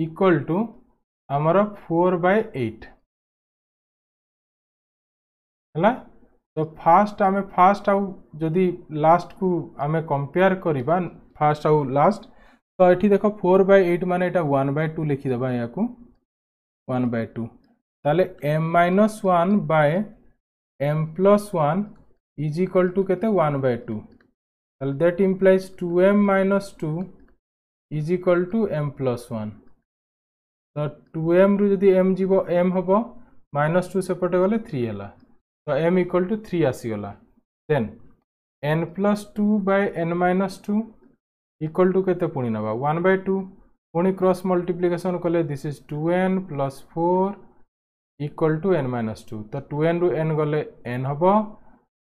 equal to ଆମର ଫୋର୍ ବାଇ ଏଇଟ୍ ହେଲା ତ ଫାଷ୍ଟ ଆମେ ଫାଷ୍ଟ ଆଉ ଯଦି ଲାଷ୍ଟକୁ ଆମେ କମ୍ପେୟାର କରିବା ଫାଷ୍ଟ ଆଉ ଲାଷ୍ଟ ତ ଏଠି ଦେଖ ଫୋର୍ ବାଇ ଏଇଟ୍ ମାନେ ଏଇଟା ୱାନ୍ ବାଇ ଟୁ ଲେଖିଦେବା ଏହାକୁ ୱାନ୍ ବାଇ ଟୁ ତାହେଲେ m minus one by m plus one is equal to କେତେ ୱାନ୍ ବାଇ ଟୁ ତାହେଲେ that implies two m minus two is equal to m plus one ତ two ଏମ୍ରୁ ଯଦି m ଯିବ M ହେବ minus two ସେପଟେ ଗଲେ ଥ୍ରୀ ହେଲା ତ ଏମ୍ ଇକ୍ୱାଲ୍ ଟୁ ଥ୍ରୀ ଆସିଗଲା then n plus two by n minus two equal to କେତେ ପୁଣି ନେବା ୱାନ୍ ବାଇ ଟୁ ପୁଣି କ୍ରସ୍ ମଲ୍ଟିପ୍ଲିକେସନ୍ କଲେ this is two n plus four equal to n minus two ତ two ଏନ୍ରୁ n ଗଲେ n ହେବ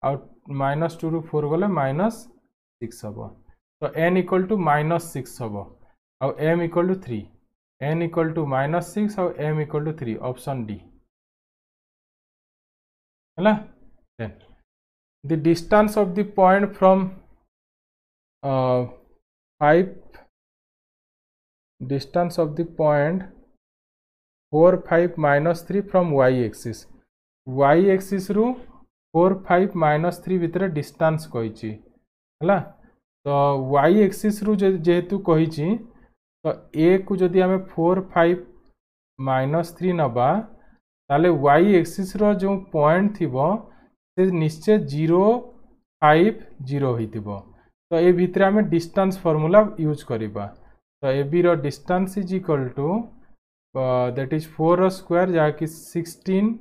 ଆଉ ମାଇନସ୍ ଟୁରୁ ଫୋର୍ ଗଲେ ମାଇନସ୍ ସିକ୍ସ ହେବ ତ n equal to minus six ହେବ ଆଉ m equal to three n equal to minus six और m equal to three option d है the distance of the point from five distance of the point four five minus three from y axis y axis रु four five minus three भितर distance कही तो Y axis रु जेहेतु कही तो ए को जदि आम फोर फाइव माइनस थ्री नवा तेल वाई एक्सीस जो पॉइंट थी से निश्चय जीरो फाइव जीरो तो ये भितर आम डिस्टेंस फॉर्मूला यूज करवा तो ए b distance is equal to that is four square जहाँकि सिक्सटीन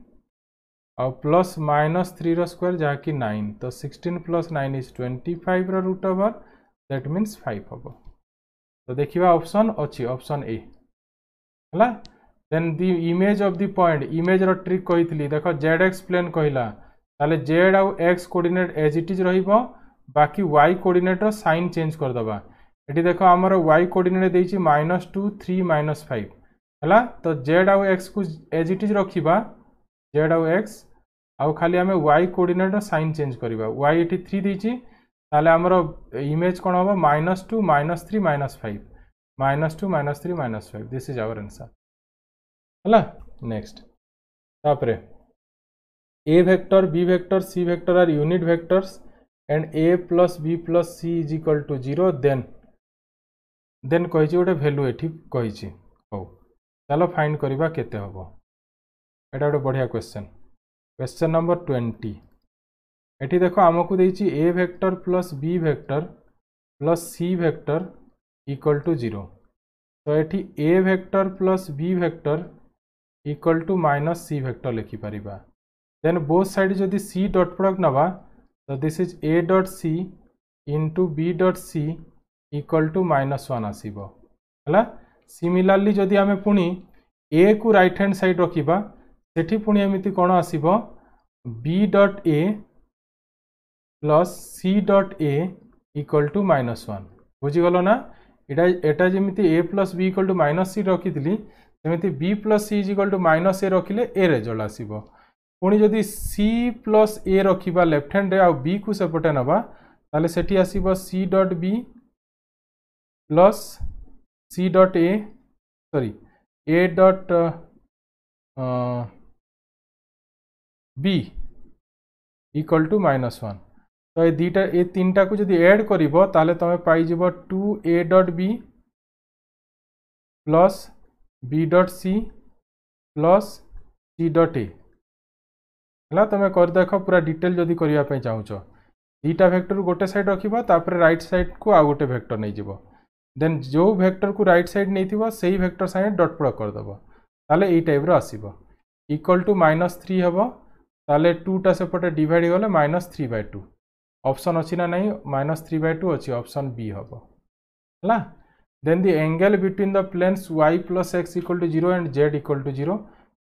और प्लस माइनस थ्री स्क्वायर जहाँकि नाइन तो sixteen plus nine is twenty five root over that means five हम ତ ଦେଖିବା ଅପସନ୍ ଅଛି ଅପସନ୍ ଏ ହେଲା then the image of the point ଇମେଜ୍ର ଟ୍ରିକ୍ କହିଥିଲି ଦେଖ ଜେଡ୍ ଏକ୍ସ ପ୍ଲେନ୍ କହିଲା ତାହେଲେ ଜେଡ୍ ଆଉ x coordinate as it is ରହିବ ବାକି ୱାଇ କୋଡ଼ିନେଟ୍ର ସାଇନ୍ ଚେଞ୍ଜ କରିଦେବା ଏଠି ଦେଖ ଆମର ୱାଇ କୋଡ଼ିନେଟ୍ ଦେଇଛି minus two three minus five ହେଲା ତ ଜେଡ୍ ଆଉ ଏକ୍ସକୁ ଏଜ୍ ଇଟ୍ ଇଜ୍ ରଖିବା ଜେଡ୍ ଆଉ ଏକ୍ସ ଆଉ ଖାଲି ଆମେ ୱାଇ କୋଡ଼ିନେଟ୍ର ସାଇନ୍ ଚେଞ୍ଜ କରିବା ୱାଇ ଏଠି ଥ୍ରୀ ଦେଇଛି তাহলে আমার ইমেজ কোণ হব minus two minus three minus five minus two minus three minus five this is our answer ହେଲା ନେକ୍ସଟ ତାପରେ a vector b vector c vector are unit vectors and A plus b plus c is equal to zero then then କହିଛି ଗୋଟେ value ଏଠି କହିଛି ହଉ ଚାଲ find କରିବା କେତେ ହେବ ଏଇଟା ଗୋଟେ ବଢ଼ିଆ କ୍ୱେଶ୍ଚନ୍ କ୍ୱେଶ୍ଚନ୍ ନମ୍ବର ଟ୍ୱେଣ୍ଟି এটি দেখো আমাকে দিয়েছি a vector plus b vector plus c vector equal to zero তো এটি a vector plus b vector equal to minus c vector লিখিপারা দেন বোথ সাইড যদি সি ডট প্রডক্ট নেওয়া তো this is a dot c into b dot c equal to minus one আসব হল similarly যদি আমি পুঁ এ কু রাইট হ্যান্ড সাইড রকিবা সেটি পুঁ এমিতি কোণ আসব b dot a plus c dot a equal to minus one বুঝিগল না এটা এটা যেমি a plus b equal to minus c রকিলি সেমি b plus c is equal to minus a রখিলে এ রেজল্ট আসব পুঁ যদি সি প্লস এ রখা লেফ্ট হ্যান্ডে আি কু সেপটে নেবা তাহলে সেটি আসব c dot b plus c dot a sorry a dot b equal to minus one ତ ଏ ଦୁଇଟା ଏ ତିନିଟାକୁ ଯଦି ଏଡ଼୍ କରିବ ତାହେଲେ ତୁମେ ପାଇଯିବ two a dot b plus b dot c plus c dot a ହେଲା ତୁମେ କରିଦେଖ ପୁରା ଡିଟେଲ୍ ଯଦି କରିବା ପାଇଁ ଚାହୁଁଛ ଦୁଇଟା ଭେକ୍ଟରକୁ ଗୋଟେ ସାଇଡ଼୍ ରଖିବ ତାପରେ ରାଇଟ୍ ସାଇଡ଼୍କୁ ଆଉ ଗୋଟେ ଭେକ୍ଟର ନେଇଯିବ ଦେନ୍ ଯେଉଁ ଭେକ୍ଟରକୁ ରାଇଟ୍ ସାଇଡ଼୍ ନେଇଥିବ ସେଇ ଭେକ୍ଟର ସାଙ୍ଗେ ଡଟ୍ ପ୍ରଡ଼କ୍ଟ କରିଦେବ ତାହେଲେ ଏଇ ଟାଇପ୍ର ଆସିବ ଇକ୍ୱାଲ୍ ଟୁ ମାଇନସ୍ ଥ୍ରୀ ହେବ ତାହେଲେ ଟୁଟା ସେପଟେ ଡିଭାଇଡ଼ ହେଇଗଲେ minus three by two option ଅଛି ନା ନାହିଁ ମାଇନସ୍ ଥ୍ରୀ ବାଇ ଟୁ ଅଛି ଅପସନ୍ ବି ହେବ ହେଲା then the angle between the planes y plus x equal to zero and z equal to zero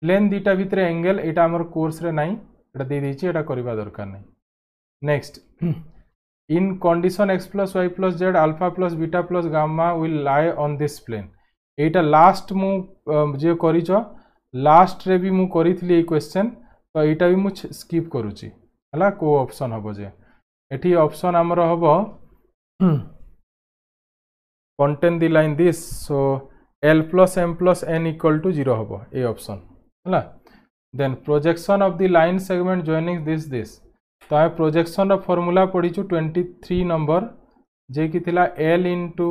plane ଦୁଇଟା ଭିତରେ ଏଙ୍ଗେଲ୍ ଏଇଟା ଆମର କୋର୍ସରେ ନାହିଁ ଏଇଟା ଦେଇଦେଇଛି ଏଇଟା କରିବା ଦରକାର ନାହିଁ next in condition x plus y plus z alpha plus beta plus gamma will lie on this plane ଏଇଟା ଲାଷ୍ଟ ମୁଁ ଯିଏ କରିଛ ଲାଷ୍ଟରେ ବି ମୁଁ କରିଥିଲି ଏଇ କ୍ୱେଶ୍ଚନ୍ ତ ଏଇଟା ବି ମୁଁ ସ୍କିପ୍ କରୁଛି ହେଲା କେଉଁ ଅପସନ୍ ହେବ ଯେ এটি অপশন আমার হব contain the line this so l plus m plus n equal to zero হব এই অপশন হল then projection of the line segment joining this this তো আমি প্রোজেকশনর ফর্মুলা পড়িছু টোয়েন্টি থ্রি নম্বর যে কি লা l into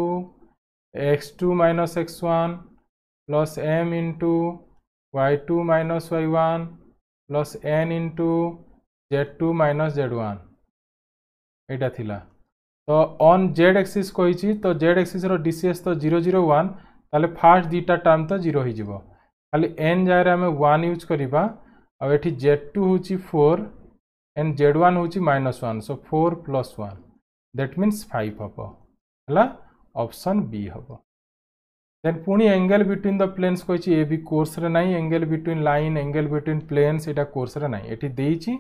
x two minus x one plus m into y two minus y one plus n into z two minus z one ଏଇଟା ଥିଲା ତ ଅନ୍ ଜେଡ୍ ଏକ୍ସିସ୍ କହିଛି ତ ଜେଡ୍ ଏକ୍ସିସ୍ର ଡି ସି ଏସ୍ ତ ଜିରୋ ଜିରୋ ୱାନ୍ ତାହେଲେ first ଦୁଇଟା term ତ ଜିରୋ ହୋଇଯିବ ଖାଲି ଏନ୍ ଜାଗାରେ ଆମେ ୱାନ୍ ୟୁଜ୍ କରିବା ଆଉ ଏଠି ଜେଡ୍ ଟୁ ହେଉଛି ଫୋର୍ ଏଣ୍ଡ ଜେଡ୍ ୱାନ୍ ହେଉଛି minus one so four plus one that means five ହେବ ହେଲା ଅପସନ୍ ବି ହେବ ଦେନ୍ ପୁଣି ଏଙ୍ଗେଲ୍ ବିଟୱିନ୍ ଦ ପ୍ଲେନ୍ସ କହିଛି ଏ ବି କୋର୍ସରେ ନାହିଁ angle between line angle between planes ଏଇଟା କୋର୍ସରେ ନାହିଁ ଏଠି ଦେଇଛି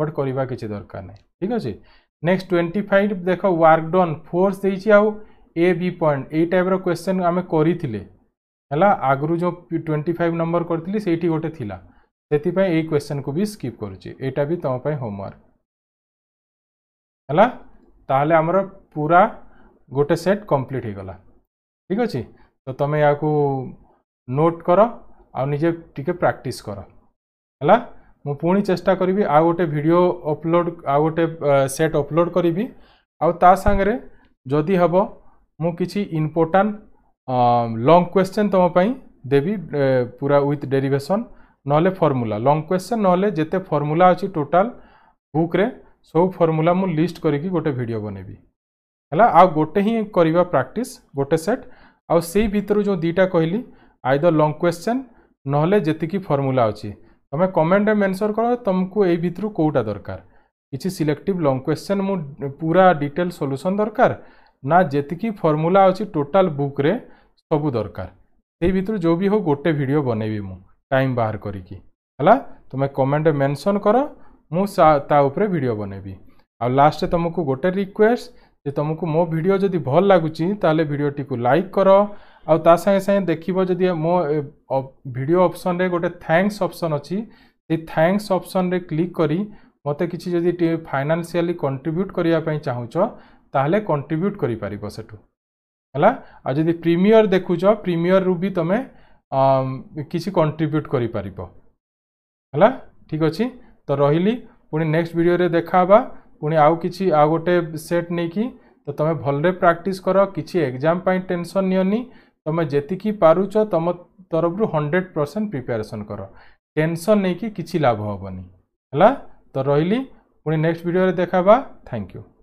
ବଟ୍ କରିବା କିଛି ଦରକାର ନାହିଁ ଠିକ୍ ଅଛି নেক্সট টোয়েন্টি ফাইভ দেখ ওয়ার্ক ডন ফোর্স দিয়েছি আউ এ বি পয়েন্ট এই টাইপর কোশ্চেন আমি করে ହେଲା ଆଗରୁ ଯେଉଁ ଟ୍ୱେଣ୍ଟି ଫାଇଭ୍ ନମ୍ବର କରିଥିଲି ସେଇଠି ଗୋଟେ ଥିଲା ସେଥିପାଇଁ ଏଇ କ୍ୱେଶ୍ଚନ୍କୁ ବି ସ୍କିପ୍ କରୁଛି ଏଇଟା ବି ତୁମ ପାଇଁ ହୋମୱାର୍କ ହେଲା ତାହେଲେ ଆମର ପୁରା ଗୋଟେ ସେଟ୍ କମ୍ପ୍ଲିଟ୍ ହେଇଗଲା ଠିକ୍ ଅଛି ତ ତୁମେ ଏହାକୁ ନୋଟ୍ କର ଆଉ ନିଜେ ଟିକେ ପ୍ରାକ୍ଟିସ୍ କର ହେଲା ମୁଁ ପୁଣି ଚେଷ୍ଟା କରିବି ଆଉ ଗୋଟେ ଭିଡ଼ିଓ ଅପଲୋଡ଼ ଆଉ ଗୋଟେ ସେଟ୍ ଅପଲୋଡ଼ କରିବି ଆଉ ତା ସାଙ୍ଗରେ ଯଦି ହେବ ମୁଁ କିଛି ଇମ୍ପୋର୍ଟାଣ୍ଟ ଲଙ୍ଗ୍ କ୍ୱେଶ୍ଚନ୍ ତୁମ ପାଇଁ ଦେବି ପୁରା ୱିଥ୍ ଡେରିଭେସନ୍ ନହେଲେ ଫର୍ମୁଲା ଲଙ୍ଗ କ୍ୱେଶ୍ଚନ୍ ନହେଲେ ଯେତେ ଫର୍ମୁଲା ଅଛି ଟୋଟାଲ୍ ବୁକ୍ରେ ସବୁ ଫର୍ମୁଲା ମୁଁ ଲିଷ୍ଟ କରିକି ଗୋଟେ ଭିଡ଼ିଓ ବନେଇବି ହେଲା ଆଉ ଗୋଟେ ହିଁ କରିବା ପ୍ରାକ୍ଟିସ୍ ଗୋଟେ ସେଟ୍ ଆଉ ସେଇ ଭିତରୁ ଯେଉଁ ଦୁଇଟା କହିଲି ଆଇ ଦ ଲଙ୍ଗ୍ କ୍ୱେଶ୍ଚନ୍ ନହେଲେ ଯେତିକି ଫର୍ମୁଲା ଅଛି তুমি কমেন্টে মেনশন কর তোমাকে এই ভিতর কোটা দরকার কিছু সিলেক্টিভ লং কোয়েশ্চেন মু পুরা ডিটেল সলুশন দরকার না যেতিকি ফর্মুলা আছে টোটাল বুকরে সবু দরকার সেই ভিতর যে বি হোক গোটে ভিডিও বনাইবি মু টাইম বাহার করিকি হলা তুমি কমেন্টে মেনশন কর মু তা উপরে ভিডিও বনাইবি আর লাস্টে তোমাকে গোটে রিকোয়েস্ট যে তোমাকে মো ভিডিও যদি ভাল লাগুচি তাহলে ভিডিওটি লাইক কর ଆଉ ତା ସାଙ୍ଗେ ସାଙ୍ଗେ ଦେଖିବ ଯଦି ମୋ ଭିଡ଼ିଓ ଅପସନରେ ଗୋଟେ ଥ୍ୟାଙ୍କସ୍ ଅପସନ୍ ଅଛି ସେଇ ଥ୍ୟାଙ୍କସ୍ ଅପସନରେ କ୍ଲିକ୍ କରି ମୋତେ କିଛି ଯଦି ଫାଇନାନ୍ସିଆଲି କଣ୍ଟ୍ରିବ୍ୟୁଟ୍ କରିବା ପାଇଁ ଚାହୁଁଛ ତାହେଲେ କଣ୍ଟ୍ରିବ୍ୟୁଟ୍ କରିପାରିବ ସେଠୁ ହେଲା ଆଉ ଯଦି ପ୍ରିମିୟର୍ ଦେଖୁଛ ପ୍ରିମିୟର୍ରୁ ବି ତୁମେ କିଛି କଣ୍ଟ୍ରିବ୍ୟୁଟ୍ କରିପାରିବ ହେଲା ଠିକ୍ ଅଛି ତ ରହିଲି ପୁଣି ନେକ୍ସଟ ଭିଡ଼ିଓରେ ଦେଖା ହେବା ପୁଣି ଆଉ କିଛି ଆଉ ଗୋଟେ ସେଟ୍ ନେଇକି ତ ତୁମେ ଭଲରେ ପ୍ରାକ୍ଟିସ୍ କର କିଛି ଏକ୍ଜାମ୍ ପାଇଁ ଟେନସନ୍ ନିଅନି ତୁମେ ଯେତିକି ପାରୁଛ ତୁମ ତରଫରୁ ହଣ୍ଡ୍ରେଡ଼ ପରସେଣ୍ଟ ପ୍ରିପାରେସନ୍ କର ଟେନସନ୍ ନେଇକି କିଛି ଲାଭ ହେବନି ହେଲା ତ ରହିଲି ପୁଣି ନେକ୍ସଟ ଭିଡ଼ିଓରେ ଦେଖାବା ଥ୍ୟାଙ୍କ ୟୁ